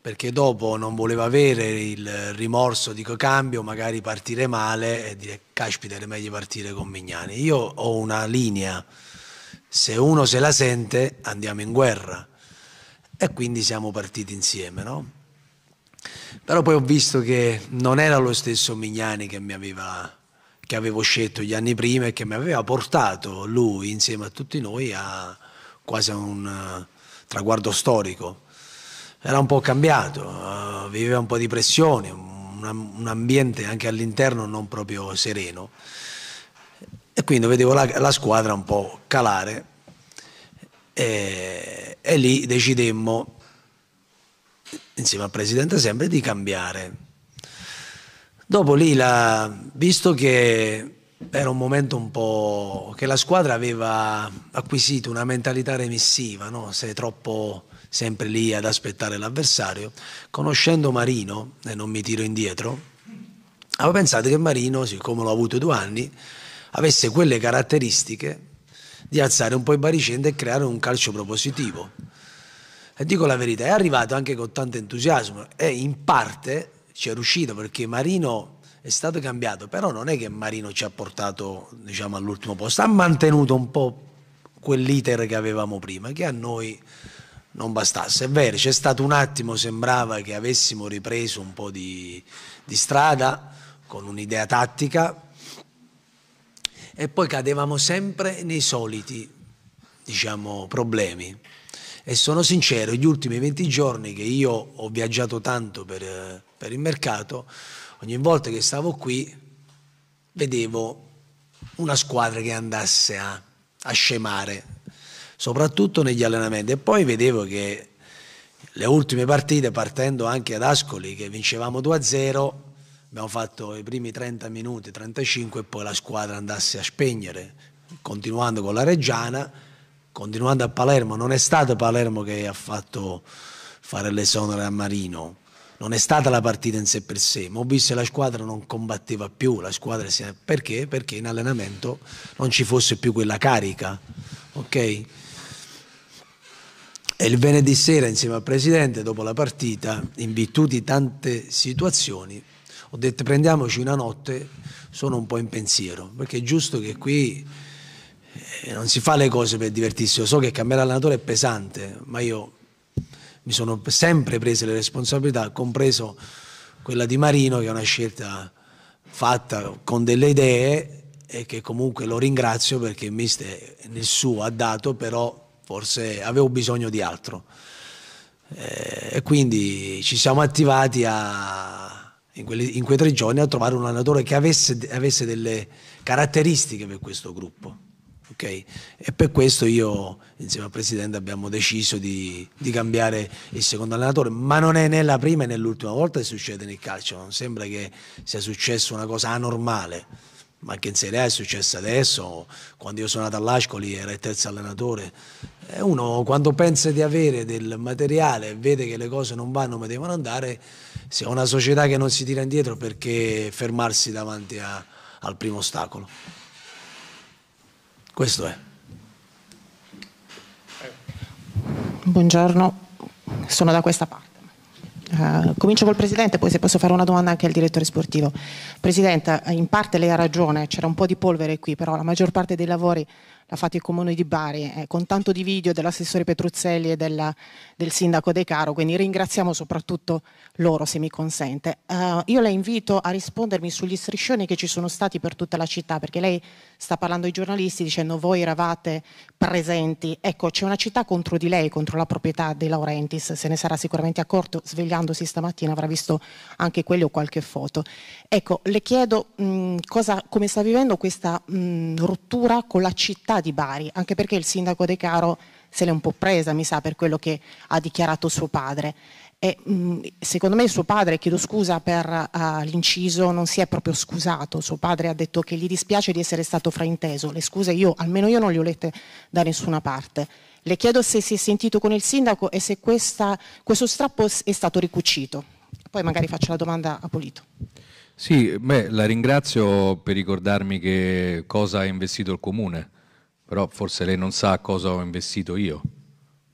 perché dopo non voleva avere il rimorso, dico cambio, magari partire male e dire caspita è meglio partire con Mignani. Io ho una linea, se uno se la sente andiamo in guerra e quindi siamo partiti insieme, no? Però poi ho visto che non era lo stesso Mignani che mi aveva che avevo scelto gli anni prima e che mi aveva portato lui insieme a tutti noi a quasi un eh, traguardo storico. Era un po' cambiato, eh, viveva un po' di pressione, un, ambiente anche all'interno non proprio sereno e quindi vedevo la, la squadra un po' calare e, e lì decidemmo insieme al presidente sempre di cambiare Dopo lì, la, visto che era un momento un po' che la squadra aveva acquisito una mentalità remissiva, no? sei troppo sempre lì ad aspettare l'avversario, conoscendo Marino, e non mi tiro indietro, avevo pensato che Marino, siccome l'ho avuto due anni, avesse quelle caratteristiche di alzare un po' i baricende e creare un calcio propositivo. E dico la verità, è arrivato anche con tanto entusiasmo e in parte ci è riuscito perché Marino è stato cambiato, però non è che Marino ci ha portato diciamo, all'ultimo posto, ha mantenuto un po' quell'iter che avevamo prima, che a noi non bastasse. È vero, c'è stato un attimo, sembrava che avessimo ripreso un po' di, di strada con un'idea tattica e poi cadevamo sempre nei soliti diciamo, problemi e sono sincero, gli ultimi 20 giorni che io ho viaggiato tanto per, per il mercato, ogni volta che stavo qui vedevo una squadra che andasse a, a scemare, soprattutto negli allenamenti. E poi vedevo che le ultime partite, partendo anche ad Ascoli, che vincevamo 2-0, abbiamo fatto i primi 30 minuti, 35, e poi la squadra andasse a spegnere, continuando con la Reggiana continuando a Palermo, non è stato Palermo che ha fatto fare l'esonero a Marino, non è stata la partita in sé per sé, ma ho visto che la squadra non combatteva più, la squadra si... perché? Perché in allenamento non ci fosse più quella carica, ok? E il venerdì sera insieme al presidente, dopo la partita, in virtù di tante situazioni, ho detto prendiamoci una notte, sono un po' in pensiero, perché è giusto che qui eh, non si fa le cose per divertirsi. Io so che cambiare allenatore è pesante, ma io mi sono sempre prese le responsabilità, compreso quella di Marino, che è una scelta fatta con delle idee e che comunque lo ringrazio perché il mister nel suo ha dato, però forse avevo bisogno di altro. Eh, e quindi ci siamo attivati a, in, quelli, in, quei tre giorni a trovare un allenatore che avesse, avesse delle caratteristiche per questo gruppo. Okay? E per questo io, insieme al Presidente, abbiamo deciso di, di, cambiare il secondo allenatore, ma non è né la prima né l'ultima volta che succede nel calcio, non sembra che sia successa una cosa anormale, ma anche in Serie A è successo adesso, quando io sono andato all'Ascoli era il terzo allenatore, e uno quando pensa di avere del materiale e vede che le cose non vanno ma devono andare, se è una società che non si tira indietro perché fermarsi davanti a, al primo ostacolo. Questo è. Buongiorno, sono da questa parte. Uh, comincio col Presidente, poi se posso fare una domanda anche al direttore sportivo. Presidente, in parte lei ha ragione, c'era un po' di polvere qui, però la maggior parte dei lavori l'ha fatto il comune di Bari, eh, con tanto di video dell'assessore Petruzzelli e della, del sindaco De Caro, quindi ringraziamo soprattutto loro se mi consente. Uh, io la invito a rispondermi sugli striscioni che ci sono stati per tutta la città, perché lei sta parlando ai giornalisti dicendo voi eravate presenti, ecco c'è una città contro di lei, contro la proprietà dei Laurentiis, se ne sarà sicuramente accorto svegliandosi stamattina, avrà visto anche quelle o qualche foto. Ecco, le chiedo mh, cosa, come sta vivendo questa mh, rottura con la città di Bari, anche perché il sindaco De Caro se l'è un po' presa, mi sa, per quello che ha dichiarato suo padre. E, mh, mm, secondo me suo padre, chiedo scusa per uh, l'inciso, non si è proprio scusato. Suo padre ha detto che gli dispiace di essere stato frainteso. Le scuse io, almeno io, non le ho lette da nessuna parte. Le chiedo se si è sentito con il sindaco e se questa, questo strappo è stato ricucito. Poi magari faccio la domanda a Polito. Sì, beh, la ringrazio per ricordarmi che cosa ha investito il comune però forse lei non sa cosa ho investito io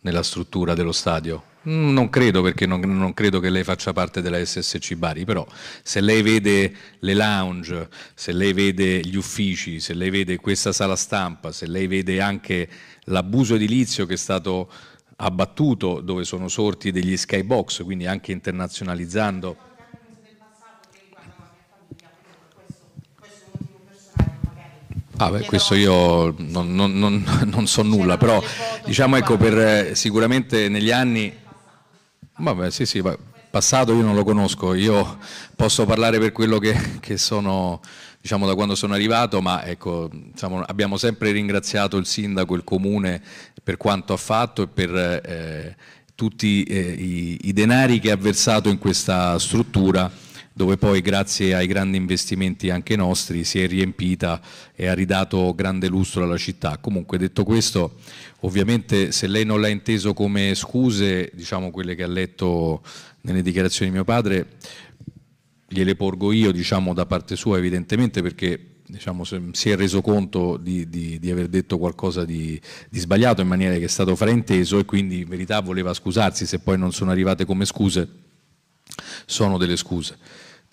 nella struttura dello stadio. Mm, non credo perché non, non, credo che lei faccia parte della SSC Bari, però se lei vede le lounge, se lei vede gli uffici, se lei vede questa sala stampa, se lei vede anche l'abuso edilizio che è stato abbattuto dove sono sorti degli skybox, quindi anche internazionalizzando Ah, beh, questo io non, non, non, [LAUGHS] non so nulla, però diciamo ecco per, eh, sicuramente negli anni, vabbè sì sì, passato io non lo conosco, io posso parlare per quello che, che sono diciamo da quando sono arrivato, ma ecco, diciamo, abbiamo sempre ringraziato il sindaco, il comune per quanto ha fatto e per eh, tutti eh, i, i denari che ha versato in questa struttura dove poi grazie ai grandi investimenti anche nostri si è riempita e ha ridato grande lustro alla città. Comunque detto questo, ovviamente se lei non l'ha inteso come scuse, diciamo quelle che ha letto nelle dichiarazioni di mio padre, gliele porgo io diciamo da parte sua evidentemente perché Diciamo, si è reso conto di, di, di aver detto qualcosa di, di, sbagliato in maniera che è stato frainteso e quindi in verità voleva scusarsi se poi non sono arrivate come scuse, sono delle scuse.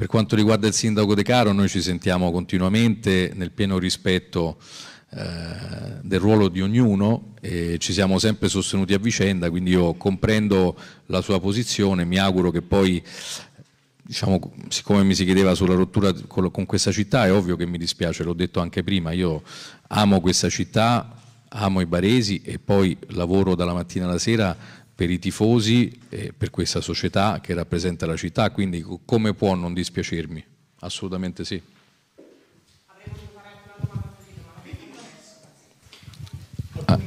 Per quanto riguarda il sindaco De Caro, noi ci sentiamo continuamente nel pieno rispetto eh, del ruolo di ognuno e ci siamo sempre sostenuti a vicenda, quindi io comprendo la sua posizione, mi auguro che poi Diciamo, siccome mi si chiedeva sulla rottura con questa città, è ovvio che mi dispiace, l'ho detto anche prima, io amo questa città, amo i baresi e poi lavoro dalla mattina alla sera per i tifosi e per questa società che rappresenta la città, quindi come può non dispiacermi? Assolutamente sì. Ah.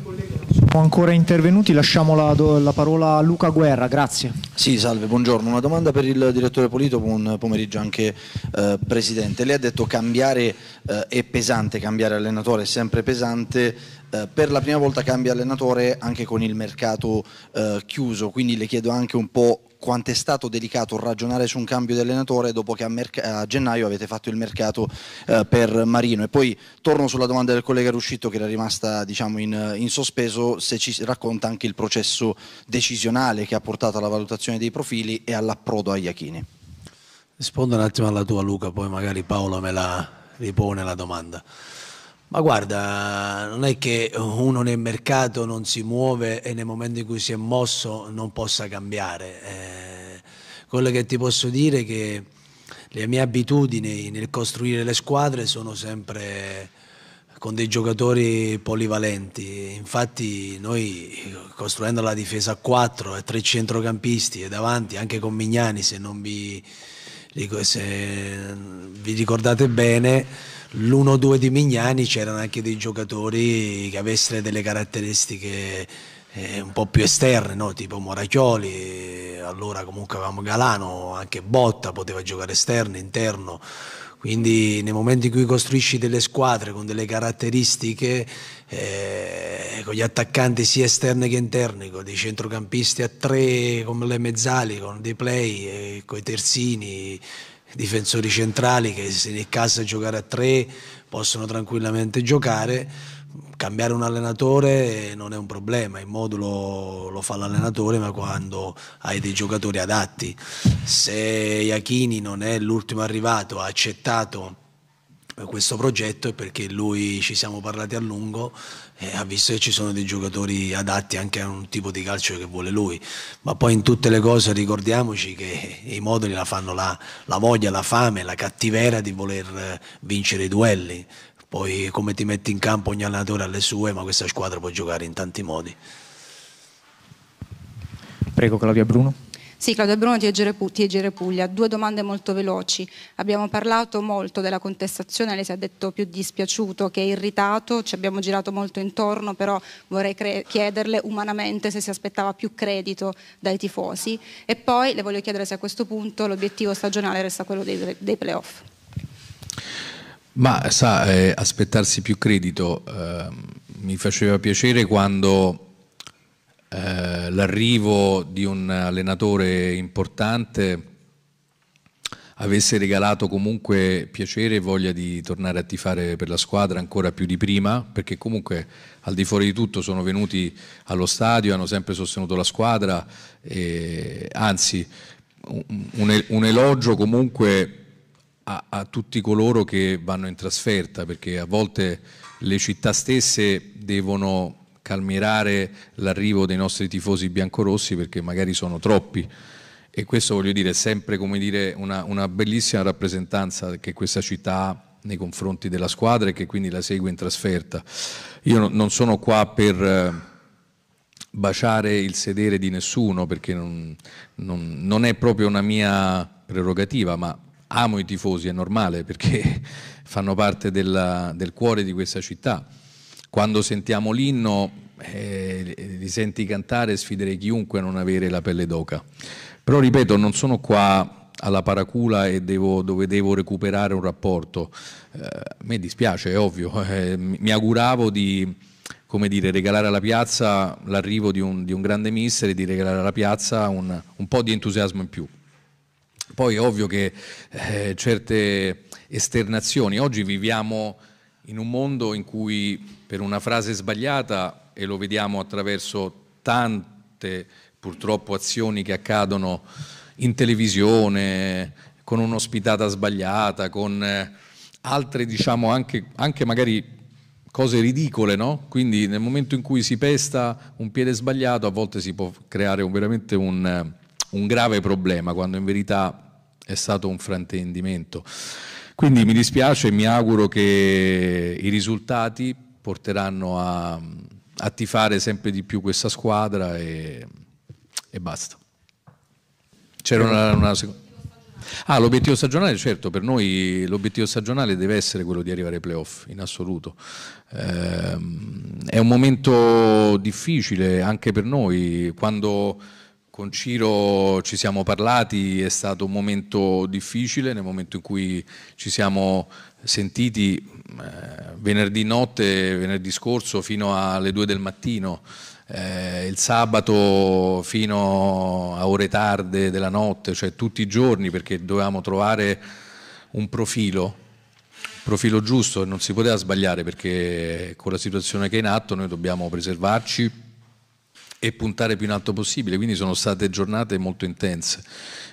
Ancora intervenuti, lasciamo la, la, parola a Luca Guerra, grazie. Sì, salve, buongiorno. Una domanda per il direttore Polito, buon pomeriggio anche eh, Presidente. Lei ha detto cambiare eh, è pesante, cambiare allenatore è sempre pesante, eh, per la prima volta cambia allenatore anche con il mercato eh, chiuso, quindi le chiedo anche un po' quanto è stato delicato ragionare su un cambio di allenatore dopo che a, a gennaio avete fatto il mercato eh, per Marino. E poi torno sulla domanda del collega Ruscito che era rimasta diciamo, in, in, sospeso, se ci racconta anche il processo decisionale che ha portato alla valutazione dei profili e all'approdo a Iachini. Rispondo un attimo alla tua Luca, poi magari Paolo me la ripone la domanda. Ma guarda, non è che uno nel mercato non si muove e nel momento in cui si è mosso non possa cambiare. Eh, quello che ti posso dire è che le mie abitudini nel costruire le squadre sono sempre con dei giocatori polivalenti. Infatti noi costruendo la difesa a 4 e tre centrocampisti e davanti anche con Mignani se non vi, se vi ricordate bene l'1-2 di Mignani c'erano anche dei giocatori che avessero delle caratteristiche eh, un po' più esterne, no? tipo Moracchioli, allora comunque avevamo Galano, anche Botta poteva giocare esterno, interno. Quindi nei momenti in cui costruisci delle squadre con delle caratteristiche, eh, con gli attaccanti sia esterni che interni, con dei centrocampisti a tre come le mezzali, con dei play, eh, con i terzini, difensori centrali che se nel caso giocare a tre possono tranquillamente giocare, cambiare un allenatore non è un problema, il modulo lo fa l'allenatore ma quando hai dei giocatori adatti. Se Iachini non è l'ultimo arrivato, ha accettato questo progetto è perché lui ci siamo parlati a lungo eh, ha visto che ci sono dei giocatori adatti anche a un tipo di calcio che vuole lui, ma poi in tutte le cose ricordiamoci che i moduli la fanno la, la voglia, la fame, la cattiveria di voler eh, vincere i duelli, poi come ti metti in campo ogni allenatore ha le sue, ma questa squadra può giocare in tanti modi. Prego Claudia Bruno. Sì, Claudia Bruno, TGR Puglia. Due domande molto veloci. Abbiamo parlato molto della contestazione, lei si è detto più dispiaciuto che irritato, ci abbiamo girato molto intorno, però vorrei chiederle umanamente se si aspettava più credito dai tifosi. E poi le voglio chiedere se a questo punto l'obiettivo stagionale resta quello dei, dei playoff. Ma sa, eh, aspettarsi più credito eh, mi faceva piacere quando eh, l'arrivo di un allenatore importante avesse regalato comunque piacere e voglia di tornare a tifare per la squadra ancora più di prima, perché comunque al di fuori di tutto sono venuti allo stadio, hanno sempre sostenuto la squadra, e, anzi un, un elogio comunque a, a, tutti coloro che vanno in trasferta, perché a volte le città stesse devono calmirare l'arrivo dei nostri tifosi biancorossi perché magari sono troppi. E questo voglio dire è sempre dire, una, una bellissima rappresentanza che questa città ha nei confronti della squadra e che quindi la segue in trasferta. Io non sono qua per eh, baciare il sedere di nessuno perché non, non, non, è proprio una mia prerogativa, ma amo i tifosi, è normale perché [LAUGHS] fanno parte della, del cuore di questa città quando sentiamo l'inno eh, li senti cantare, sfiderei chiunque a non avere la pelle d'oca. Però ripeto, non sono qua alla paracula e devo, dove devo recuperare un rapporto. Eh, a me dispiace, è ovvio. [LAUGHS] Eh, mi auguravo di come dire, regalare alla piazza l'arrivo di, di un, grande mister e di regalare alla piazza un, un po' di entusiasmo in più. Poi è ovvio che eh, certe esternazioni, oggi viviamo in un mondo in cui per una frase sbagliata e lo vediamo attraverso tante purtroppo azioni che accadono in televisione, con un'ospitata sbagliata, con eh, altre diciamo anche, anche magari cose ridicole, no? Quindi nel momento in cui si pesta un piede sbagliato a volte si può creare un, veramente un, eh, un grave problema quando in verità è stato un fraintendimento. Quindi mi dispiace e mi auguro che i risultati porteranno a, a tifare sempre di più questa squadra e, e basta. C'era una, una seconda. Ah, l'obiettivo stagionale, certo, per noi l'obiettivo stagionale deve essere quello di arrivare ai playoff, in assoluto. Eh, è un momento difficile anche per noi, quando con Ciro ci siamo parlati è stato un momento difficile, nel momento in cui ci siamo sentiti eh, venerdì notte, venerdì scorso fino alle 2 del mattino, eh, il sabato fino a ore tarde della notte, cioè tutti i giorni perché dovevamo trovare un profilo, un profilo giusto, non si poteva sbagliare perché con la situazione che è in atto noi dobbiamo preservarci e puntare più in alto possibile, quindi sono state giornate molto intense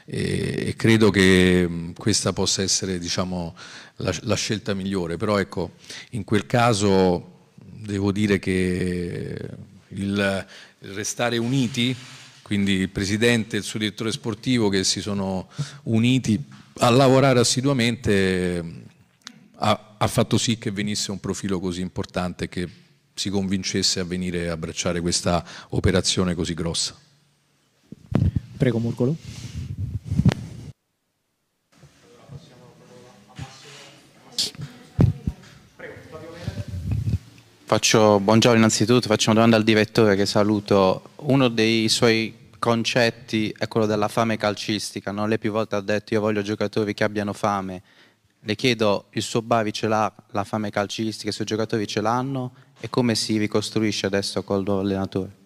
e, e credo che questa possa essere diciamo, la, la, scelta migliore, però ecco, in quel caso devo dire che il, il restare uniti, quindi il Presidente e il suo direttore sportivo che si sono uniti a lavorare assiduamente ha, ha fatto sì che venisse un profilo così importante che si convincesse a venire a abbracciare questa operazione così grossa. Prego Murgolo. Faccio, buongiorno innanzitutto, faccio una domanda al direttore che saluto. Uno dei suoi concetti è quello della fame calcistica, no? lei più volte ha detto io voglio giocatori che abbiano fame le chiedo il suo Bari ce l'ha, la fame calcistica, i suoi giocatori ce l'hanno e come si ricostruisce adesso col nuovo allenatore?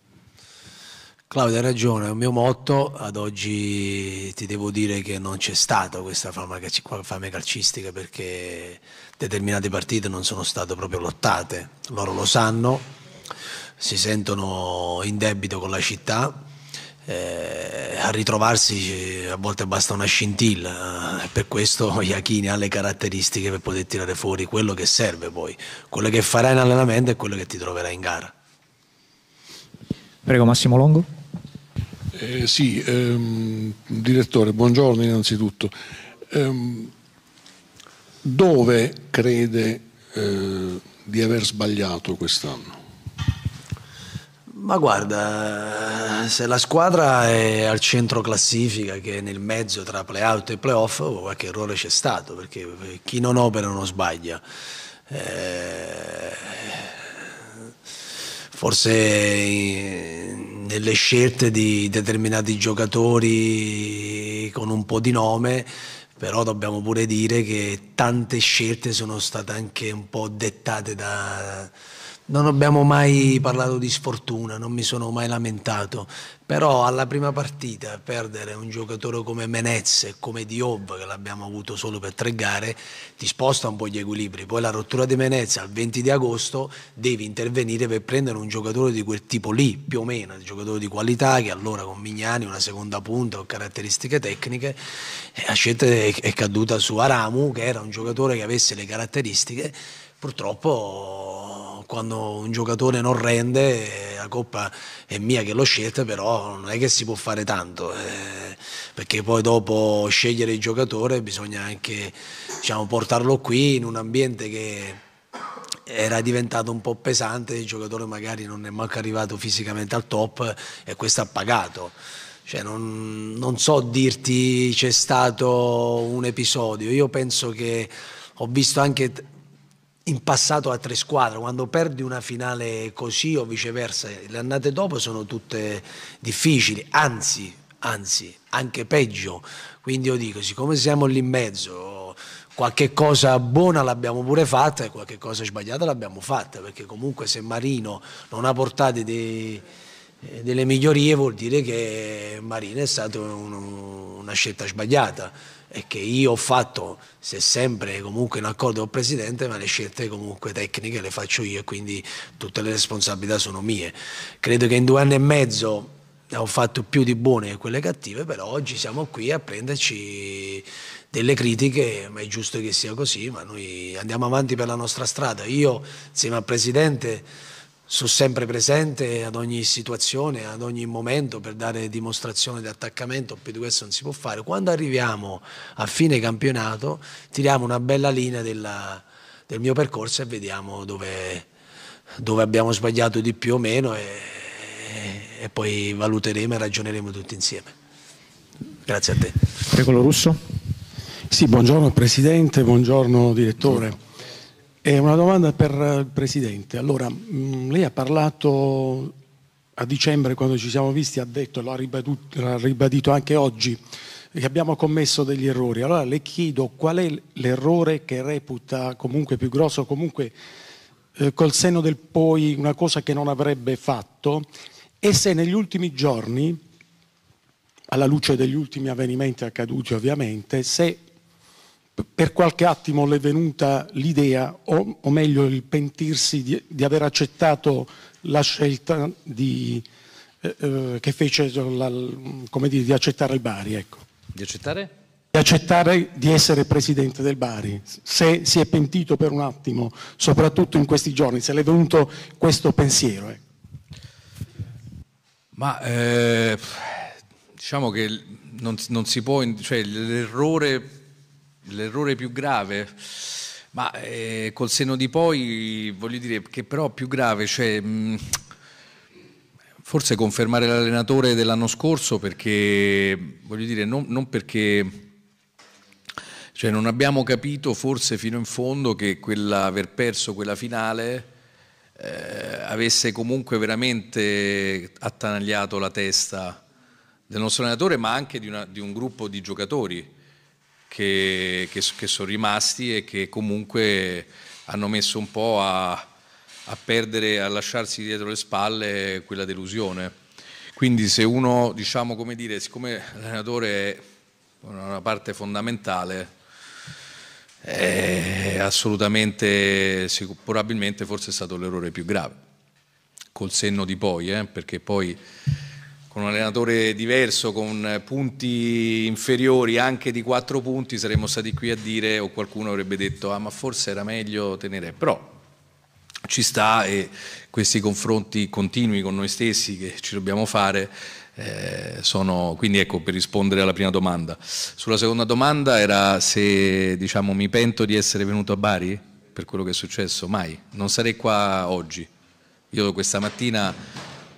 Claudio, hai ragione, è un mio motto, ad oggi ti devo dire che non c'è stata questa fame calcistica perché determinate partite non sono state proprio lottate, loro lo sanno, si sentono in debito con la città, eh, a ritrovarsi eh, a volte basta una scintilla, eh, per questo Iachini ha le caratteristiche per poter tirare fuori quello che serve poi, quello che farai in allenamento e quello che ti troverai in gara. Prego Massimo Longo. Eh, sì, ehm, direttore, buongiorno innanzitutto. Ehm, dove crede eh, di aver sbagliato quest'anno? Ma guarda, se la squadra è al centro classifica, che è nel mezzo tra play-out e play-off, oh, qualche errore c'è stato, perché chi non opera non sbaglia. Eh, forse nelle scelte di determinati giocatori con un po' di nome, però dobbiamo pure dire che tante scelte sono state anche un po' dettate da, non abbiamo mai parlato di sfortuna, non mi sono mai lamentato, però alla prima partita perdere un giocatore come Menez e come Diob, che l'abbiamo avuto solo per tre gare, ti sposta un po' gli equilibri. Poi la rottura di Menez al 20 di agosto devi intervenire per prendere un giocatore di quel tipo lì, più o meno, un giocatore di qualità che allora con Mignani, una seconda punta con caratteristiche tecniche, la scelta è caduta su Aramu, che era un giocatore che avesse le caratteristiche, purtroppo quando un giocatore non rende, eh, la coppa è mia che l'ho scelta, però non è che si può fare tanto, eh, perché poi dopo scegliere il giocatore bisogna anche diciamo, portarlo qui in un ambiente che era diventato un po' pesante, il giocatore magari non è manco arrivato fisicamente al top e questo ha pagato. Cioè non, non, so dirti c'è stato un episodio, io penso che ho visto anche in passato tre squadre, quando perdi una finale così o viceversa, le annate dopo sono tutte difficili, anzi, anzi, anche peggio. Quindi io dico, siccome siamo lì in mezzo, qualche cosa buona l'abbiamo pure fatta e qualche cosa sbagliata l'abbiamo fatta, perché comunque se Marino non ha portato dei, delle migliorie vuol dire che Marino è stata un, una scelta sbagliata è che io ho fatto, se sempre comunque in accordo col Presidente, ma le scelte comunque tecniche le faccio io e quindi tutte le responsabilità sono mie. Credo che in due anni e mezzo ne ho fatto più di buone che quelle cattive, però oggi siamo qui a prenderci delle critiche, ma è giusto che sia così, ma noi andiamo avanti per la nostra strada. Io, insieme al Presidente sono sempre presente ad ogni situazione, ad ogni momento per dare dimostrazione di attaccamento, più di questo non si può fare. Quando arriviamo a fine campionato tiriamo una bella linea della, del mio percorso e vediamo dove, dove, abbiamo sbagliato di più o meno e, e poi valuteremo e ragioneremo tutti insieme. Grazie a te. Prego Russo. Sì, buongiorno Presidente, buongiorno Direttore. È eh, una domanda per eh, il Presidente. Allora, mh, mm, lei ha parlato a dicembre quando ci siamo visti, ha detto, e lo ha ribadito, anche oggi, che abbiamo commesso degli errori. Allora le chiedo qual è l'errore che reputa comunque più grosso, comunque eh, col senno del poi una cosa che non avrebbe fatto e se negli ultimi giorni, alla luce degli ultimi avvenimenti accaduti ovviamente, se per qualche attimo le è venuta l'idea, o, o meglio il pentirsi di, di, aver accettato la scelta di, eh, eh che fece la, dire, di accettare il Bari. Ecco. Di accettare? Di accettare di essere presidente del Bari. Se si è pentito per un attimo, soprattutto in questi giorni, se le è venuto questo pensiero. Ecco. Ma eh, diciamo che non, non si può, cioè l'errore l'errore più grave, ma eh, col senno di poi voglio dire che però più grave, cioè, mh, mm, forse confermare l'allenatore dell'anno scorso perché, voglio dire, non, non perché... Cioè non abbiamo capito forse fino in fondo che quella, aver perso quella finale eh, avesse comunque veramente attanagliato la testa del nostro allenatore, ma anche di, una, di un gruppo di giocatori che, che, che sono rimasti e che comunque hanno messo un po' a, a, perdere, a lasciarsi dietro le spalle quella delusione. Quindi se uno, diciamo come dire, siccome l'allenatore è una parte fondamentale, è eh, assolutamente, probabilmente forse è stato l'errore più grave, col senno di poi, eh, perché poi con un allenatore diverso, con punti inferiori anche di 4 punti, saremmo stati qui a dire o qualcuno avrebbe detto ah ma forse era meglio tenere, però ci sta e questi confronti continui con noi stessi che ci dobbiamo fare eh, sono, quindi ecco per rispondere alla prima domanda. Sulla seconda domanda era se diciamo mi pento di essere venuto a Bari per quello che è successo, mai, non sarei qua oggi. Io questa mattina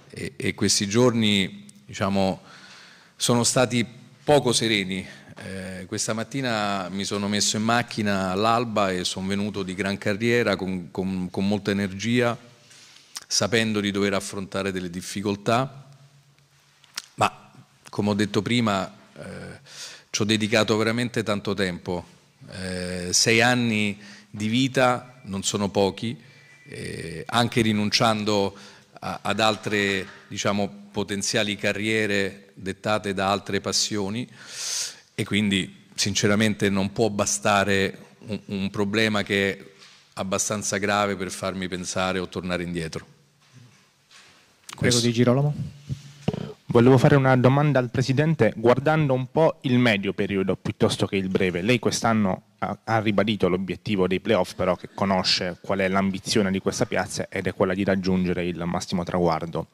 e, e questi giorni diciamo, sono stati poco sereni. Eh, questa mattina mi sono messo in macchina all'alba e sono venuto di gran carriera, con, con, con molta energia, sapendo di dover affrontare delle difficoltà, ma come ho detto prima eh, ci ho dedicato veramente tanto tempo. Eh, sei anni di vita non sono pochi, eh, anche rinunciando a ad altre diciamo, potenziali carriere dettate da altre passioni e quindi sinceramente non può bastare un, un problema che è abbastanza grave per farmi pensare o tornare indietro. Questo. Prego di Girolamo. Volevo fare una domanda al Presidente guardando un po' il medio periodo piuttosto che il breve. Lei quest'anno ha ribadito l'obiettivo dei playoff, però che conosce qual è l'ambizione di questa piazza ed è quella di raggiungere il massimo traguardo.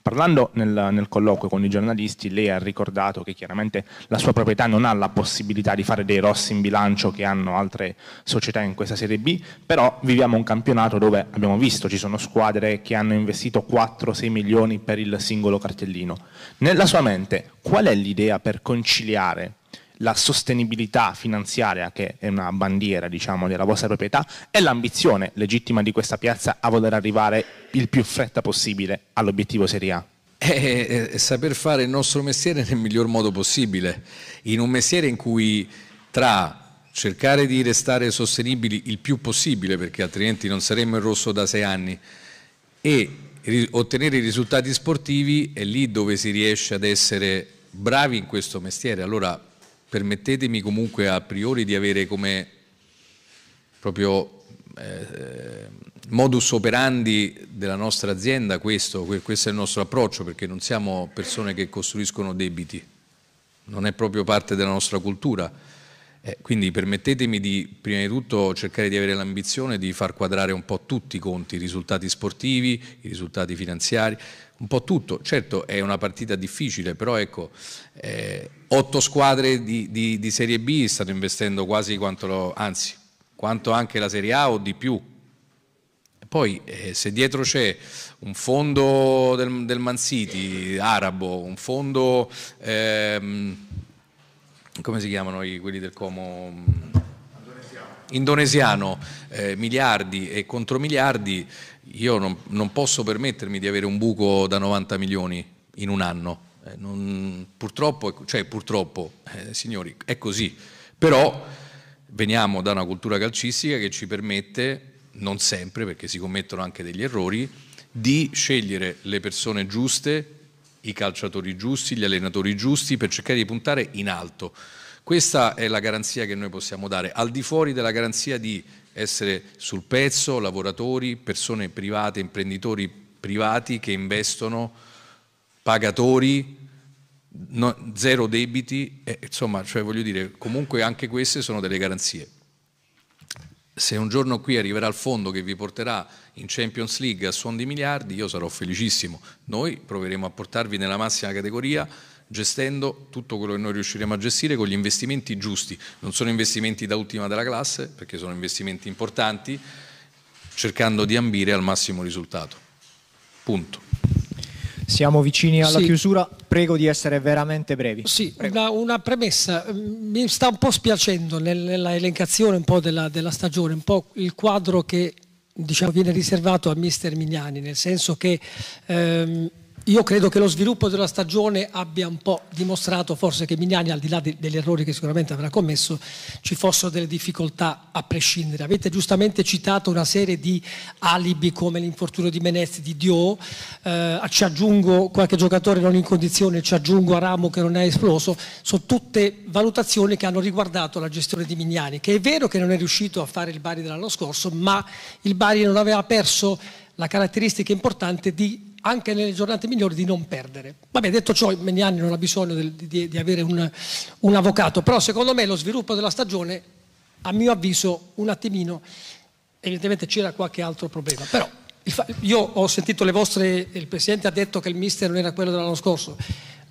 Parlando nel, nel, colloquio con i giornalisti, lei ha ricordato che chiaramente la sua proprietà non ha la possibilità di fare dei rossi in bilancio che hanno altre società in questa Serie B, però viviamo un campionato dove abbiamo visto ci sono squadre che hanno investito 4-6 milioni per il singolo cartellino. Nella sua mente qual è l'idea per conciliare la sostenibilità finanziaria, che è una bandiera diciamo, della vostra proprietà, e l'ambizione legittima di questa piazza a voler arrivare il più fretta possibile all'obiettivo Serie A? È eh, eh, eh, saper fare il nostro mestiere nel miglior modo possibile, in un mestiere in cui tra cercare di restare sostenibili il più possibile, perché altrimenti non saremmo in rosso da sei anni, e ottenere i risultati sportivi è lì dove si riesce ad essere bravi in questo mestiere. Allora permettetemi comunque a priori di avere come proprio eh, modus operandi della nostra azienda questo, questo è il nostro approccio perché non siamo persone che costruiscono debiti, non è proprio parte della nostra cultura. Eh, quindi permettetemi di prima di tutto cercare di avere l'ambizione di far quadrare un po' tutti i conti, i risultati sportivi, i risultati finanziari, un po' tutto. Certo è una partita difficile, però ecco, eh, otto squadre di, di, di, Serie B stanno investendo quasi quanto, lo, anzi, quanto anche la Serie A o di più. Poi eh, se dietro c'è un fondo del, del Man City arabo, un fondo, ehm, come si chiamano i, quelli del Como? Indonesiano, eh, miliardi e contro miliardi, io non, non, posso permettermi di avere un buco da 90 milioni in un anno. Eh, non, purtroppo, cioè purtroppo, eh, signori, è così. Però veniamo da una cultura calcistica che ci permette, non sempre perché si commettono anche degli errori, di scegliere le persone giuste, i calciatori giusti, gli allenatori giusti per cercare di puntare in alto. Questa è la garanzia che noi possiamo dare, al di fuori della garanzia di essere sul pezzo, lavoratori, persone private, imprenditori privati che investono, pagatori, no, zero debiti, eh, insomma, cioè voglio dire, comunque anche queste sono delle garanzie. Se un giorno qui arriverà il fondo che vi porterà in Champions League a suon di miliardi, io sarò felicissimo. Noi proveremo a portarvi nella massima categoria gestendo tutto quello che noi riusciremo a gestire con gli investimenti giusti. Non sono investimenti da ultima della classe, perché sono investimenti importanti, cercando di ambire al massimo risultato. Punto. Siamo vicini alla sì. chiusura, prego di essere veramente brevi. Sì, una, una, premessa, mi sta un po' spiacendo nella elencazione un po' della, della stagione, un po' il quadro che diciamo, viene riservato a mister Mignani, nel senso che ehm, io credo che lo sviluppo della stagione abbia un po' dimostrato forse che Mignani, al di là degli errori che sicuramente avrà commesso, ci fossero delle difficoltà a prescindere. Avete giustamente citato una serie di alibi come l'infortunio di Menezzi, di Dio, eh, ci aggiungo qualche giocatore non in condizione, ci aggiungo Aramo che non è esploso, sono tutte valutazioni che hanno riguardato la gestione di Mignani, che è vero che non è riuscito a fare il Bari dell'anno scorso, ma il Bari non aveva perso la caratteristica importante di anche nelle giornate migliori di non perdere. Vabbè, detto ciò, Meniani non ha bisogno di, di, di avere un, un, avvocato, però secondo me lo sviluppo della stagione, a mio avviso, un attimino, evidentemente c'era qualche altro problema, però io ho sentito le vostre, il Presidente ha detto che il mister non era quello dell'anno scorso,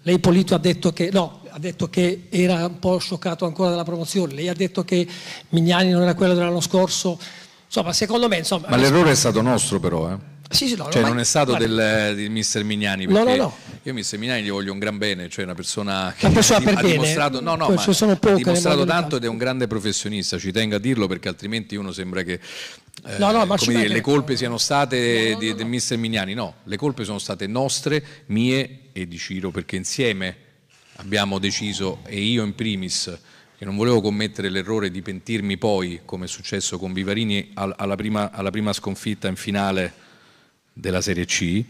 lei Polito ha detto che no, ha detto che era un po' scioccato ancora dalla promozione, lei ha detto che Mignani non era quello dell'anno scorso, insomma secondo me... Insomma, Ma l'errore è stato nostro però, eh? Sì, sì, no, cioè, non è stato del, di mister Mignani no, no, no. io mister Mignani gli voglio un gran bene cioè una persona che persona ha, ha dimostrato, no, no, ha dimostrato tanto ed è un grande professionista ci tengo a dirlo perché altrimenti uno sembra che eh, no, no, ma dire, le colpe siano state no, di, del mister Mignani no, le colpe sono state nostre mie e di Ciro perché insieme abbiamo deciso e io in primis che non volevo commettere l'errore di pentirmi poi come è successo con Vivarini alla prima, alla prima sconfitta in finale della Serie C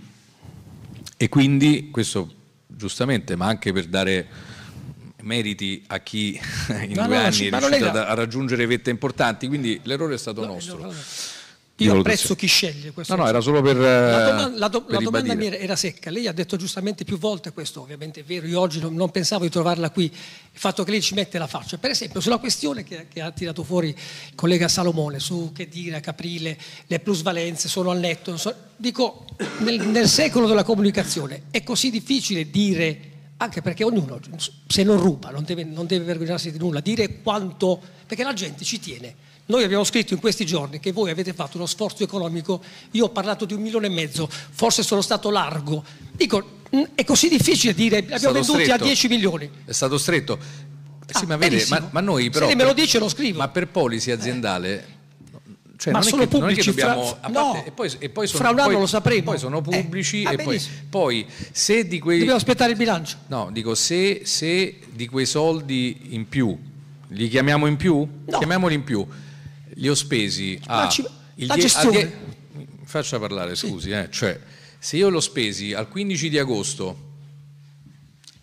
e quindi questo giustamente, ma anche per dare meriti a chi [LAUGHS] in no, due no, anni è riuscito a raggiungere vette importanti, quindi l'errore è stato no, nostro. Io apprezzo chi sceglie questo. No, no, era solo per. La, doma- eh, la, do- per la domanda mia era secca. Lei ha detto giustamente più volte questo, ovviamente è vero. Io oggi non, non pensavo di trovarla qui. Il fatto che lei ci mette la faccia. Per esempio, sulla questione che, che ha tirato fuori il collega Salomone su che dire, Caprile, le plusvalenze sono al netto. So, dico, nel, nel secolo della comunicazione è così difficile dire anche perché ognuno se non ruba non deve, non deve, vergognarsi di nulla, dire quanto, perché la gente ci tiene. Noi abbiamo scritto in questi giorni che voi avete fatto uno sforzo economico, io ho parlato di un milione e mezzo, forse sono stato largo. Dico, è così difficile dire, abbiamo venduti stretto. a 10 milioni. È stato stretto. Ah, ma, vede, ma, ma, noi però... Se lei me lo dice lo scrivo. Ma per policy aziendale... Eh. Cioè, ma sono che, pubblici dobbiamo, fra, no, e poi, e poi sono, fra un anno poi, lo sapremo poi sono eh. pubblici eh, e poi, poi, se di quei dobbiamo aspettare il bilancio no dico se, se di quei soldi in più li chiamiamo in più no. chiamiamoli in più li ho spesi a... Ci, il, gestione... Al, faccia parlare, scusi, sì. eh, cioè, se io l'ho spesi al 15 di agosto,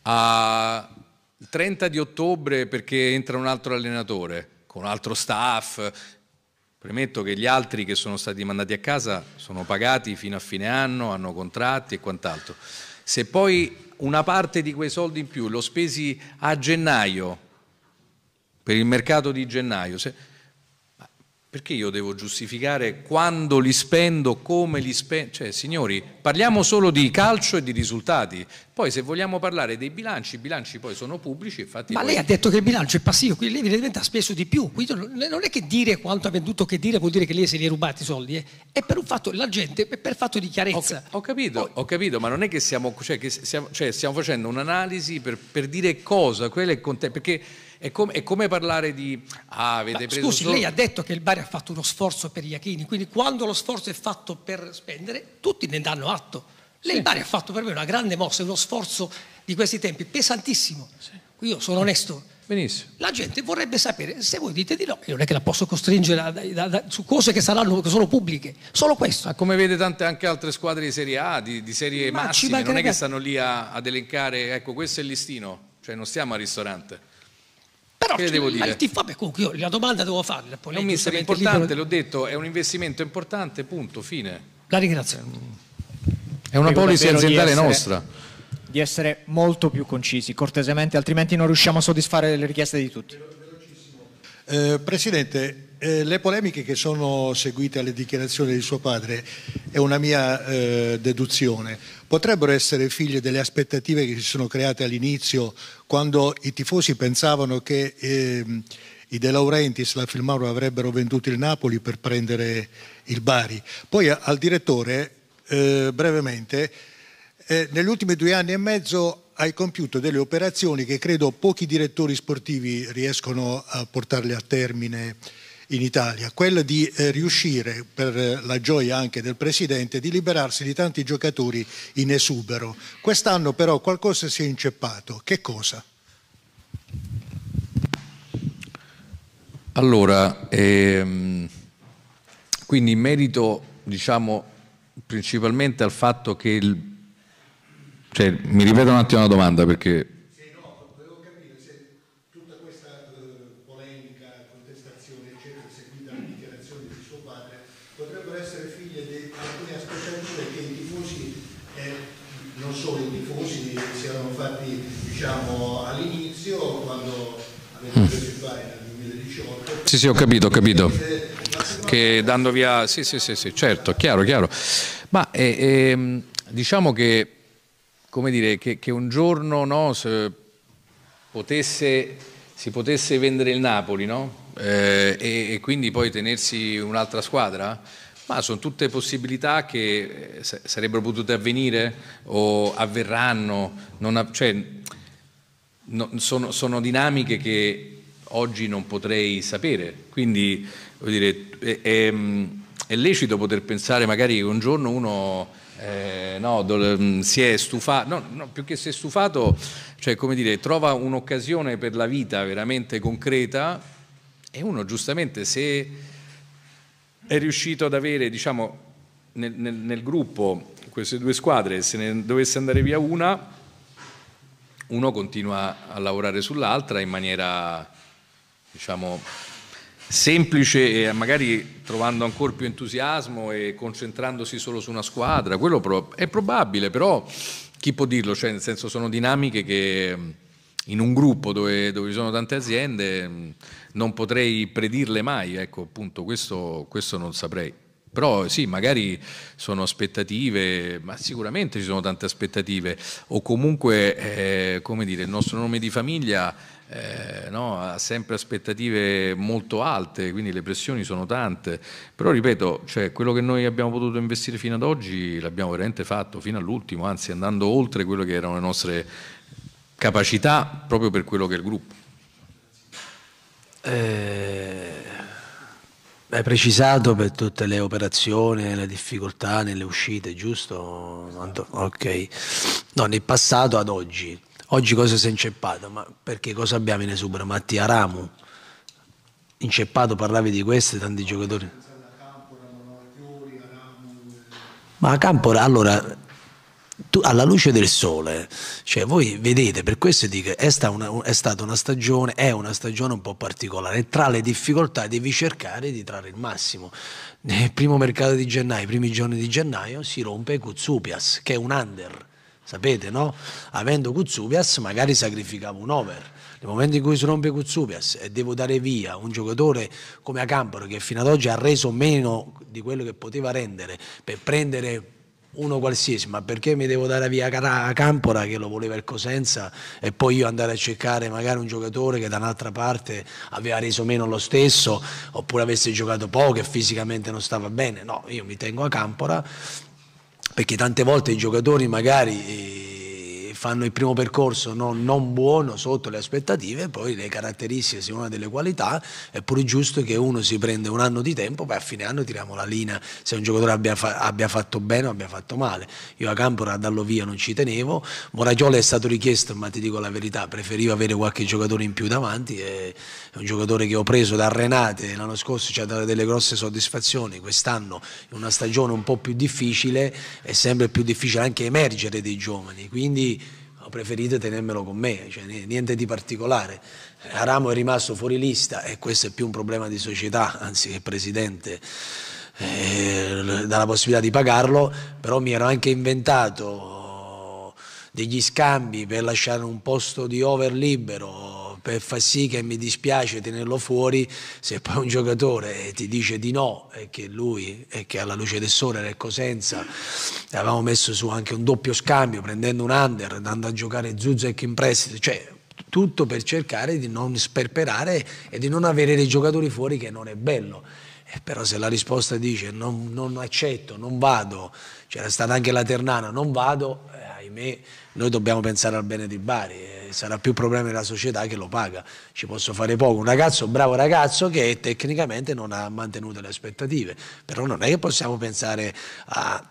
al 30 di ottobre perché entra un altro allenatore, con altro staff, premetto che gli altri che sono stati mandati a casa sono pagati fino a fine anno, hanno contratti e quant'altro. Se poi una parte di quei soldi in più l'ho spesi a gennaio, per il mercato di gennaio, se perché io devo giustificare quando li spendo, come li spendo? Cioè, signori, parliamo solo di calcio e di risultati. Poi se vogliamo parlare dei bilanci, i bilanci poi sono pubblici. Infatti Ma poi... lei ha detto che il bilancio è passivo, quindi lei evidentemente ha speso di più. Quindi non è che dire quanto ha venduto che dire vuol dire che lei se li è rubati i soldi. Eh. È per un fatto, la gente, è per fatto di chiarezza. Ho, ho capito, poi... ho capito, ma non è che stiamo, cioè, che stiamo, cioè, stiamo facendo un'analisi per, per dire cosa, quello è contesto. È, com- è come parlare di... Ah, avete Ma, preso scusi, solo... lei ha detto che il Bari ha fatto uno sforzo per Iachini, quindi quando lo sforzo è fatto per spendere, tutti ne danno atto. Lei sì. il Bari ha fatto per me una grande mossa, uno sforzo di questi tempi pesantissimo. Sì. Io sono onesto. Benissimo. La gente vorrebbe sapere, se voi dite di no, io non è che la posso costringere a, da, da, su cose che saranno che sono pubbliche, solo questo. Ma come vede tante anche altre squadre di Serie A, di, di Serie Ma massime, non è che stanno lì a, ad elencare, ecco questo è il listino, cioè non stiamo al ristorante. Però che devo dire? Tif- vabbè, comunque io la domanda devo farla. Poi è un mister importante, libero. l'ho detto, è un investimento importante, punto, fine. La ringrazio. È una policy aziendale essere, nostra. Di essere molto più concisi, cortesemente, altrimenti non riusciamo a soddisfare le richieste di tutti. Eh, Presidente, eh, le polemiche che sono seguite alle dichiarazioni di suo padre, è una mia eh, deduzione, potrebbero essere figlie delle aspettative che si sono create all'inizio quando i tifosi pensavano che eh, i De Laurentiis, la Filmaro avrebbero venduto il Napoli per prendere il Bari. Poi al direttore, eh, brevemente, eh, negli ultimi due anni e mezzo hai compiuto delle operazioni che credo pochi direttori sportivi riescono a portarle a termine in Italia, quella di eh, riuscire, per eh, la gioia anche del Presidente, di liberarsi di tanti giocatori in esubero. Quest'anno però qualcosa si è inceppato. Che cosa? Allora, ehm, quindi in merito diciamo principalmente al fatto che il, cioè, mi ripeto un attimo la domanda perché Sì, sì, ho capito, ho capito. Che dando via... Sì, sì, sì, sì certo, chiaro, chiaro. Ma eh, ehm, diciamo che, come dire, che, che un giorno no, potesse, si potesse vendere il Napoli, no? Eh, e, e, quindi poi tenersi un'altra squadra? Ma sono tutte possibilità che eh, sarebbero potute avvenire o avverranno, non, cioè, no, sono, sono, dinamiche che oggi non potrei sapere. Quindi dire, è, è, è, lecito poter pensare magari che un giorno uno eh, no, do, mm, si è stufato, no, no, più che si è stufato, cioè come dire, trova un'occasione per la vita veramente concreta e uno giustamente se è riuscito ad avere, diciamo, nel, nel, nel gruppo queste due squadre, se ne dovesse andare via una, uno continua a lavorare sull'altra in maniera diciamo, semplice e magari trovando ancora più entusiasmo e concentrandosi solo su una squadra, quello è probabile, però chi può dirlo? Cioè, nel senso sono dinamiche che in un gruppo dove, dove ci sono tante aziende non potrei predirle mai, ecco appunto questo, questo non saprei. Però sì, magari sono aspettative, ma sicuramente ci sono tante aspettative, o comunque, eh, come dire, il nostro nome di famiglia eh, no, ha sempre aspettative molto alte, quindi le pressioni sono tante, però ripeto, cioè, quello che noi abbiamo potuto investire fino ad oggi l'abbiamo veramente fatto fino all'ultimo, anzi andando oltre quello che erano le nostre capacità proprio per quello che è il gruppo. Eh, hai precisato per tutte le operazioni, le difficoltà nelle uscite, giusto? Ok, no, nel passato ad oggi. Oggi cosa si è inceppato? Ma perché cosa abbiamo in esubero? Mattia Ramu, inceppato parlavi di queste, tanti giocatori. Ma a Campora, allora, tu, alla luce del sole, cioè voi vedete, per questo dico, è, sta una, è stata una stagione, è una stagione un po' particolare, tra le difficoltà devi cercare di trarre il massimo. Nel primo mercato di gennaio, i primi giorni di gennaio, si rompe Kutsupias, che è un under Sapete, no? Avendo Kuzubias magari sacrificavo un over. Nel momento in cui si rompe Kuzubias e devo dare via un giocatore come Acamparo che fino ad oggi ha reso meno di quello che poteva rendere per prendere uno qualsiasi, ma perché mi devo dare via a Campora che lo voleva il Cosenza e poi io andare a cercare magari un giocatore che da un'altra parte aveva reso meno lo stesso oppure avesse giocato poco e fisicamente non stava bene? No, io mi tengo a Campora perché tante volte i giocatori magari eh, fanno il primo percorso no, non buono sotto le aspettative, poi le caratteristiche sono una delle qualità, è pure giusto che uno si prenda un anno di tempo, poi a fine anno tiriamo la linea se un giocatore abbia, fa abbia fatto bene o abbia fatto male. Io a Campora a darlo via non ci tenevo, Moragiola è stato richiesto, ma ti dico la verità, preferivo avere qualche giocatore in più davanti, è un giocatore che ho preso da Renate l'anno scorso, ci ha dato delle grosse soddisfazioni, quest'anno in una stagione un po' più difficile è sempre più difficile anche emergere dei giovani, quindi ho preferito tenermelo con me, cioè niente di particolare. Aramo è rimasto fuori lista e questo è più un problema di società, anziché presidente eh, dalla possibilità di pagarlo, però mi ero anche inventato degli scambi per lasciare un posto di over libero, per far sì che mi dispiace tenerlo fuori, se poi un giocatore ti dice di no e che lui e che alla luce del sole era Cosenza avevamo messo su anche un doppio scambio prendendo un under, andando a giocare Zuzek in prestito, cioè tutto per cercare di non sperperare e di non avere dei giocatori fuori che non è bello. Eh, però se la risposta dice non, non accetto, non vado, c'era stata anche la Ternana, non vado, eh, ahimè noi dobbiamo pensare al bene di Bari, eh, sarà più problema della società che lo paga, ci posso fare poco. Un ragazzo, un bravo ragazzo che tecnicamente non ha mantenuto le aspettative, però non è che possiamo pensare a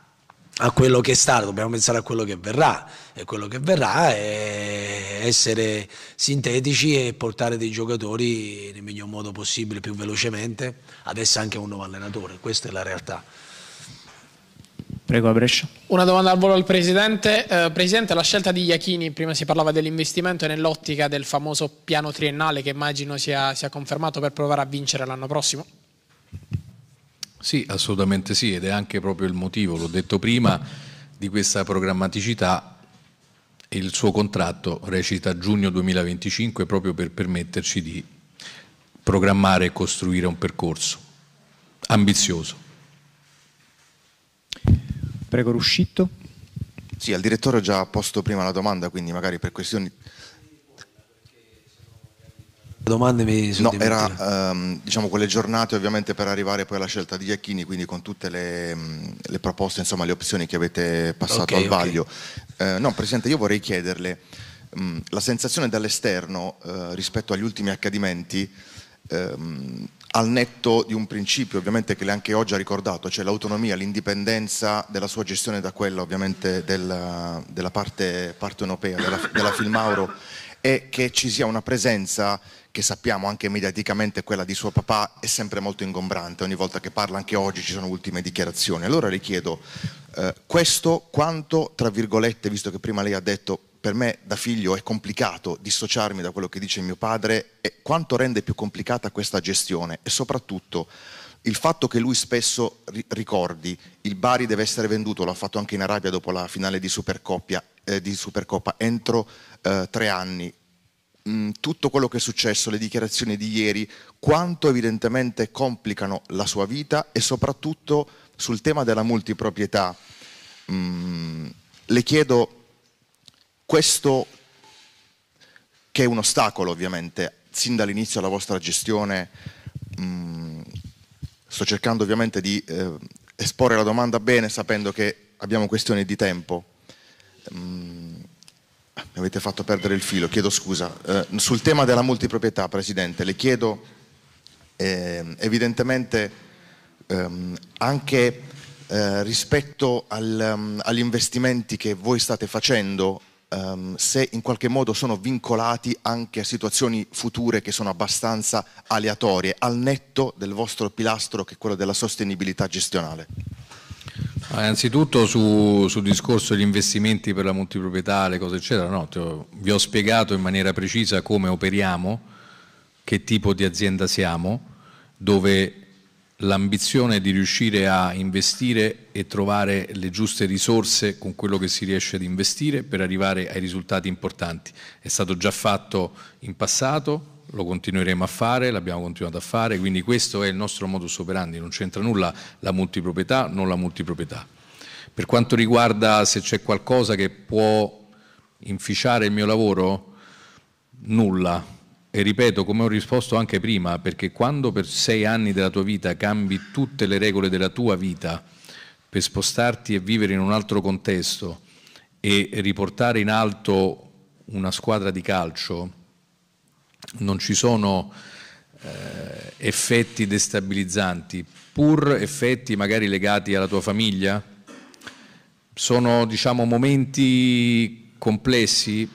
a quello che è stato, dobbiamo pensare a quello che verrà e quello che verrà è essere sintetici e portare dei giocatori nel miglior modo possibile, più velocemente, adesso anche a un nuovo allenatore, questa è la realtà. Prego, Brescia. Una domanda al volo al Presidente. Eh, Presidente, la scelta di Iachini, prima si parlava dell'investimento nell'ottica del famoso piano triennale che immagino sia, sia confermato per provare a vincere l'anno prossimo? Sì, assolutamente sì, ed è anche proprio il motivo, l'ho detto prima, di questa programmaticità. Il suo contratto recita giugno 2025 proprio per permetterci di programmare e costruire un percorso ambizioso. Prego Ruscitto. Sì, al direttore ho già posto prima la domanda, quindi magari per questioni... Domande mi sono No, era ehm, diciamo quelle giornate ovviamente per arrivare poi alla scelta di Iacchini, quindi con tutte le, mm, le proposte, insomma le opzioni che avete passato okay, al vaglio. Okay. Eh, no, Presidente, io vorrei chiederle mh, mm, la sensazione dall'esterno eh, rispetto agli ultimi accadimenti ehm, al netto di un principio ovviamente che lei anche oggi ha ricordato, cioè l'autonomia, l'indipendenza della sua gestione da quella ovviamente della, della parte, parte, europea, della, della Filmauro e che ci sia una presenza che sappiamo anche mediaticamente quella di suo papà è sempre molto ingombrante, ogni volta che parla anche oggi ci sono ultime dichiarazioni. Allora le chiedo eh, questo quanto, tra virgolette, visto che prima lei ha detto per me da figlio è complicato dissociarmi da quello che dice mio padre e quanto rende più complicata questa gestione e soprattutto il fatto che lui spesso ricordi il Bari deve essere venduto, l'ha fatto anche in Arabia dopo la finale di, eh, di Supercoppa, entro eh, tre anni. Mm, tutto quello che è successo, le dichiarazioni di ieri, quanto evidentemente complicano la sua vita e soprattutto sul tema della multiproprietà. Mm, le chiedo questo che è un ostacolo ovviamente, sin dall'inizio alla vostra gestione, mh, mm, sto cercando ovviamente di eh, esporre la domanda bene sapendo che abbiamo questioni di tempo. Mm, mi avete fatto perdere il filo, chiedo scusa. Eh, sul tema della multiproprietà, Presidente, le chiedo eh, evidentemente ehm, anche eh, rispetto al, um, agli investimenti che voi state facendo um, se in qualche modo sono vincolati anche a situazioni future che sono abbastanza aleatorie, al netto del vostro pilastro che è quello della sostenibilità gestionale. Ah, innanzitutto sul discorso degli investimenti per la multiproprietà, le cose eccetera, no, ho, vi ho spiegato in maniera precisa come operiamo, che tipo di azienda siamo, dove l'ambizione di riuscire a investire e trovare le giuste risorse con quello che si riesce ad investire per arrivare ai risultati importanti. È stato già fatto in passato, lo continueremo a fare, l'abbiamo continuato a fare, quindi questo è il nostro modus operandi, non c'entra nulla la multiproprietà, non la multiproprietà. Per quanto riguarda se c'è qualcosa che può inficiare il mio lavoro, nulla, e ripeto, come ho risposto anche prima, perché quando per sei anni della tua vita cambi tutte le regole della tua vita per spostarti e vivere in un altro contesto e riportare in alto una squadra di calcio, non ci sono eh, effetti destabilizzanti, pur effetti magari legati alla tua famiglia. Sono diciamo momenti complessi,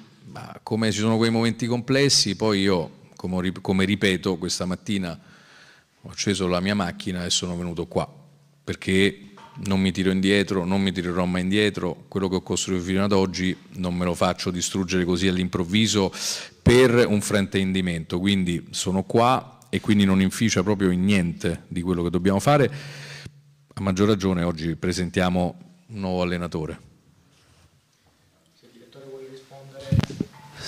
ma come ci sono quei momenti complessi, poi io, come ripeto, questa mattina ho acceso la mia macchina e sono venuto qua, perché non mi tiro indietro, non mi tirerò mai indietro, quello che ho costruito fino ad oggi non me lo faccio distruggere così all'improvviso per un fraintendimento, quindi sono qua e quindi non inficia proprio in niente di quello che dobbiamo fare. A maggior ragione oggi presentiamo un nuovo allenatore.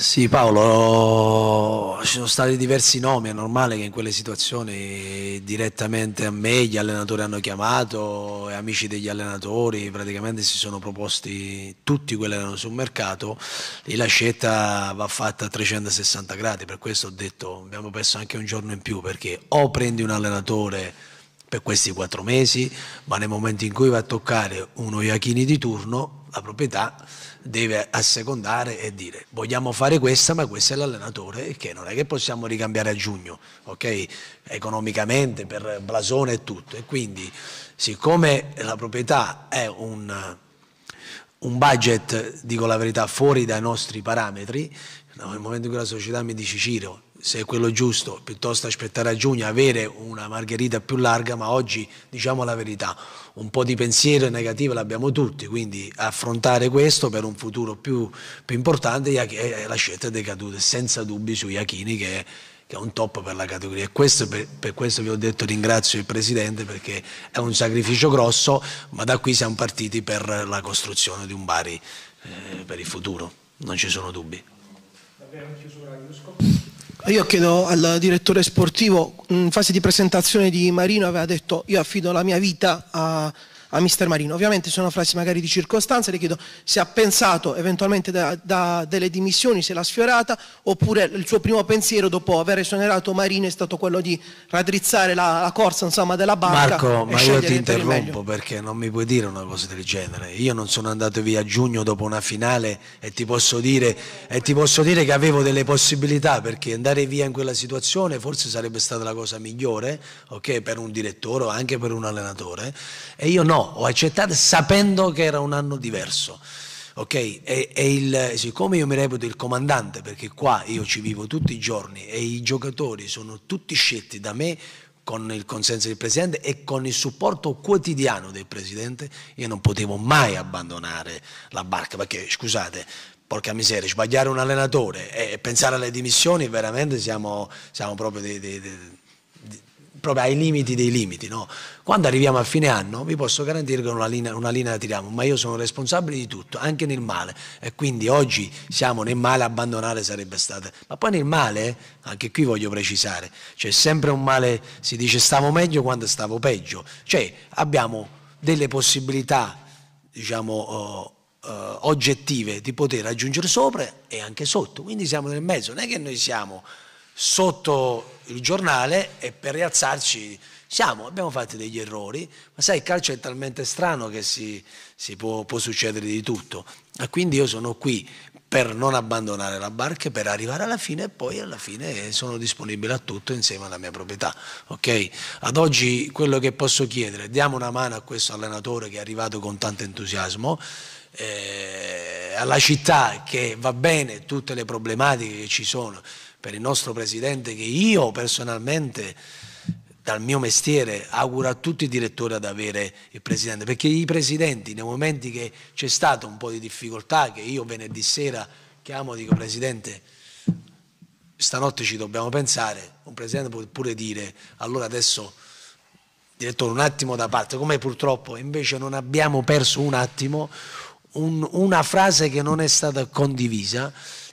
Sì Paolo, ci sono stati diversi nomi, è normale che in quelle situazioni direttamente a me gli allenatori hanno chiamato e amici degli allenatori praticamente si sono proposti tutti quelli che erano sul mercato lì la scelta va fatta a 360 gradi, per questo ho detto abbiamo perso anche un giorno in più perché o prendi un allenatore per questi quattro mesi, ma nel momento in cui va a toccare uno Iachini di turno, la proprietà deve assecondare e dire vogliamo fare questa ma questo è l'allenatore che non è che possiamo ricambiare a giugno, ok? Economicamente, per blasone e tutto. E quindi siccome la proprietà è un, un budget, dico la verità, fuori dai nostri parametri, nel momento in cui la società mi dice Ciro se è quello giusto, piuttosto aspettare a giugno, avere una margherita più larga, ma oggi diciamo la verità, un po' di pensiero negativo l'abbiamo tutti, quindi affrontare questo per un futuro più, più importante è eh, la scelta dei caduti, senza dubbi su Iachini che, che è, un top per la categoria. E questo, per, per questo vi ho detto ringrazio il Presidente perché è un sacrificio grosso, ma da qui siamo partiti per la costruzione di un Bari eh, per il futuro, non ci sono dubbi. Davvero io chiedo al direttore sportivo, in fase di presentazione di Marino aveva detto io affido la mia vita a a mister Marino. Ovviamente sono frasi magari di circostanza, le chiedo se ha pensato eventualmente da, da delle dimissioni, se l'ha sfiorata, oppure il suo primo pensiero dopo aver esonerato Marino è stato quello di raddrizzare la, la corsa insomma, della banca. Marco, ma io ti interrompo per perché non mi puoi dire una cosa del genere. Io non sono andato via a giugno dopo una finale e ti posso dire, ti posso dire che avevo delle possibilità perché andare via in quella situazione forse sarebbe stata la cosa migliore okay, per un direttore o anche per un allenatore. E io no, ho accettato sapendo che era un anno diverso. Ok? E, e il, siccome io mi reputo il comandante, perché qua io ci vivo tutti i giorni e i giocatori sono tutti scelti da me con il consenso del Presidente e con il supporto quotidiano del Presidente, io non potevo mai abbandonare la barca, perché scusate, porca miseria, sbagliare un allenatore e pensare alle dimissioni, veramente siamo, siamo proprio dei, dei, dei proprio ai limiti dei limiti. No? Quando arriviamo a fine anno vi posso garantire che una linea, una linea la tiriamo, ma io sono responsabile di tutto, anche nel male. E quindi oggi siamo nel male, abbandonare sarebbe stato. Ma poi nel male, anche qui voglio precisare, c'è sempre un male, si dice stavo meglio quando stavo peggio. Cioè abbiamo delle possibilità, diciamo... Eh, eh, oggettive di poter raggiungere sopra e anche sotto, quindi siamo nel mezzo, non è che noi siamo sotto il giornale e per rialzarci siamo, abbiamo fatto degli errori, ma sai il calcio è talmente strano che si, si può, può, succedere di tutto. E quindi io sono qui per non abbandonare la barca, per arrivare alla fine e poi alla fine sono disponibile a tutto insieme alla mia proprietà. Okay? Ad oggi quello che posso chiedere, diamo una mano a questo allenatore che è arrivato con tanto entusiasmo, eh, alla città che va bene tutte le problematiche che ci sono, per il nostro Presidente che io personalmente dal mio mestiere auguro a tutti i direttori ad avere il Presidente, perché i Presidenti nei momenti che c'è stato un po' di difficoltà, che io venerdì sera chiamo e dico Presidente, stanotte ci dobbiamo pensare, un Presidente può pure dire allora adesso direttore un attimo da parte, come purtroppo invece non abbiamo perso un attimo, un, una frase che non è stata condivisa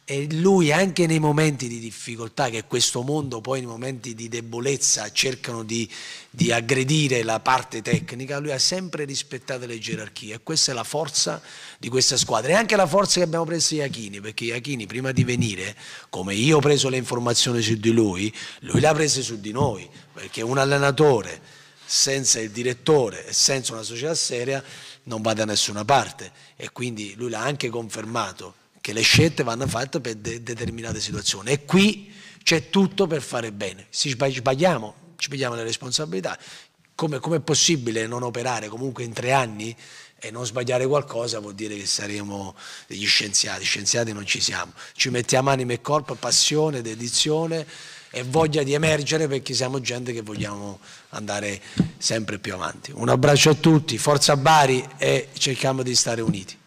e lui anche nei momenti di difficoltà, che questo mondo poi nei momenti di debolezza cercano di, di aggredire la parte tecnica, lui ha sempre rispettato le gerarchie e questa è la forza di questa squadra e anche la forza che abbiamo preso Iachini, perché Iachini prima di venire, come io ho preso le informazioni su di lui, lui le ha prese su di noi, perché un allenatore senza il direttore e senza una società seria non va da nessuna parte e quindi lui l'ha anche confermato che le scelte vanno fatte per de determinate situazioni e qui c'è tutto per fare bene. Se sbagliamo, ci prendiamo le responsabilità. come è possibile non operare comunque in tre anni e non sbagliare qualcosa vuol dire che saremo degli scienziati, scienziati non ci siamo, ci mettiamo anima e corpo, passione, dedizione e voglia di emergere perché siamo gente che vogliamo andare sempre più avanti. Un abbraccio a tutti, forza Bari e cerchiamo di stare uniti.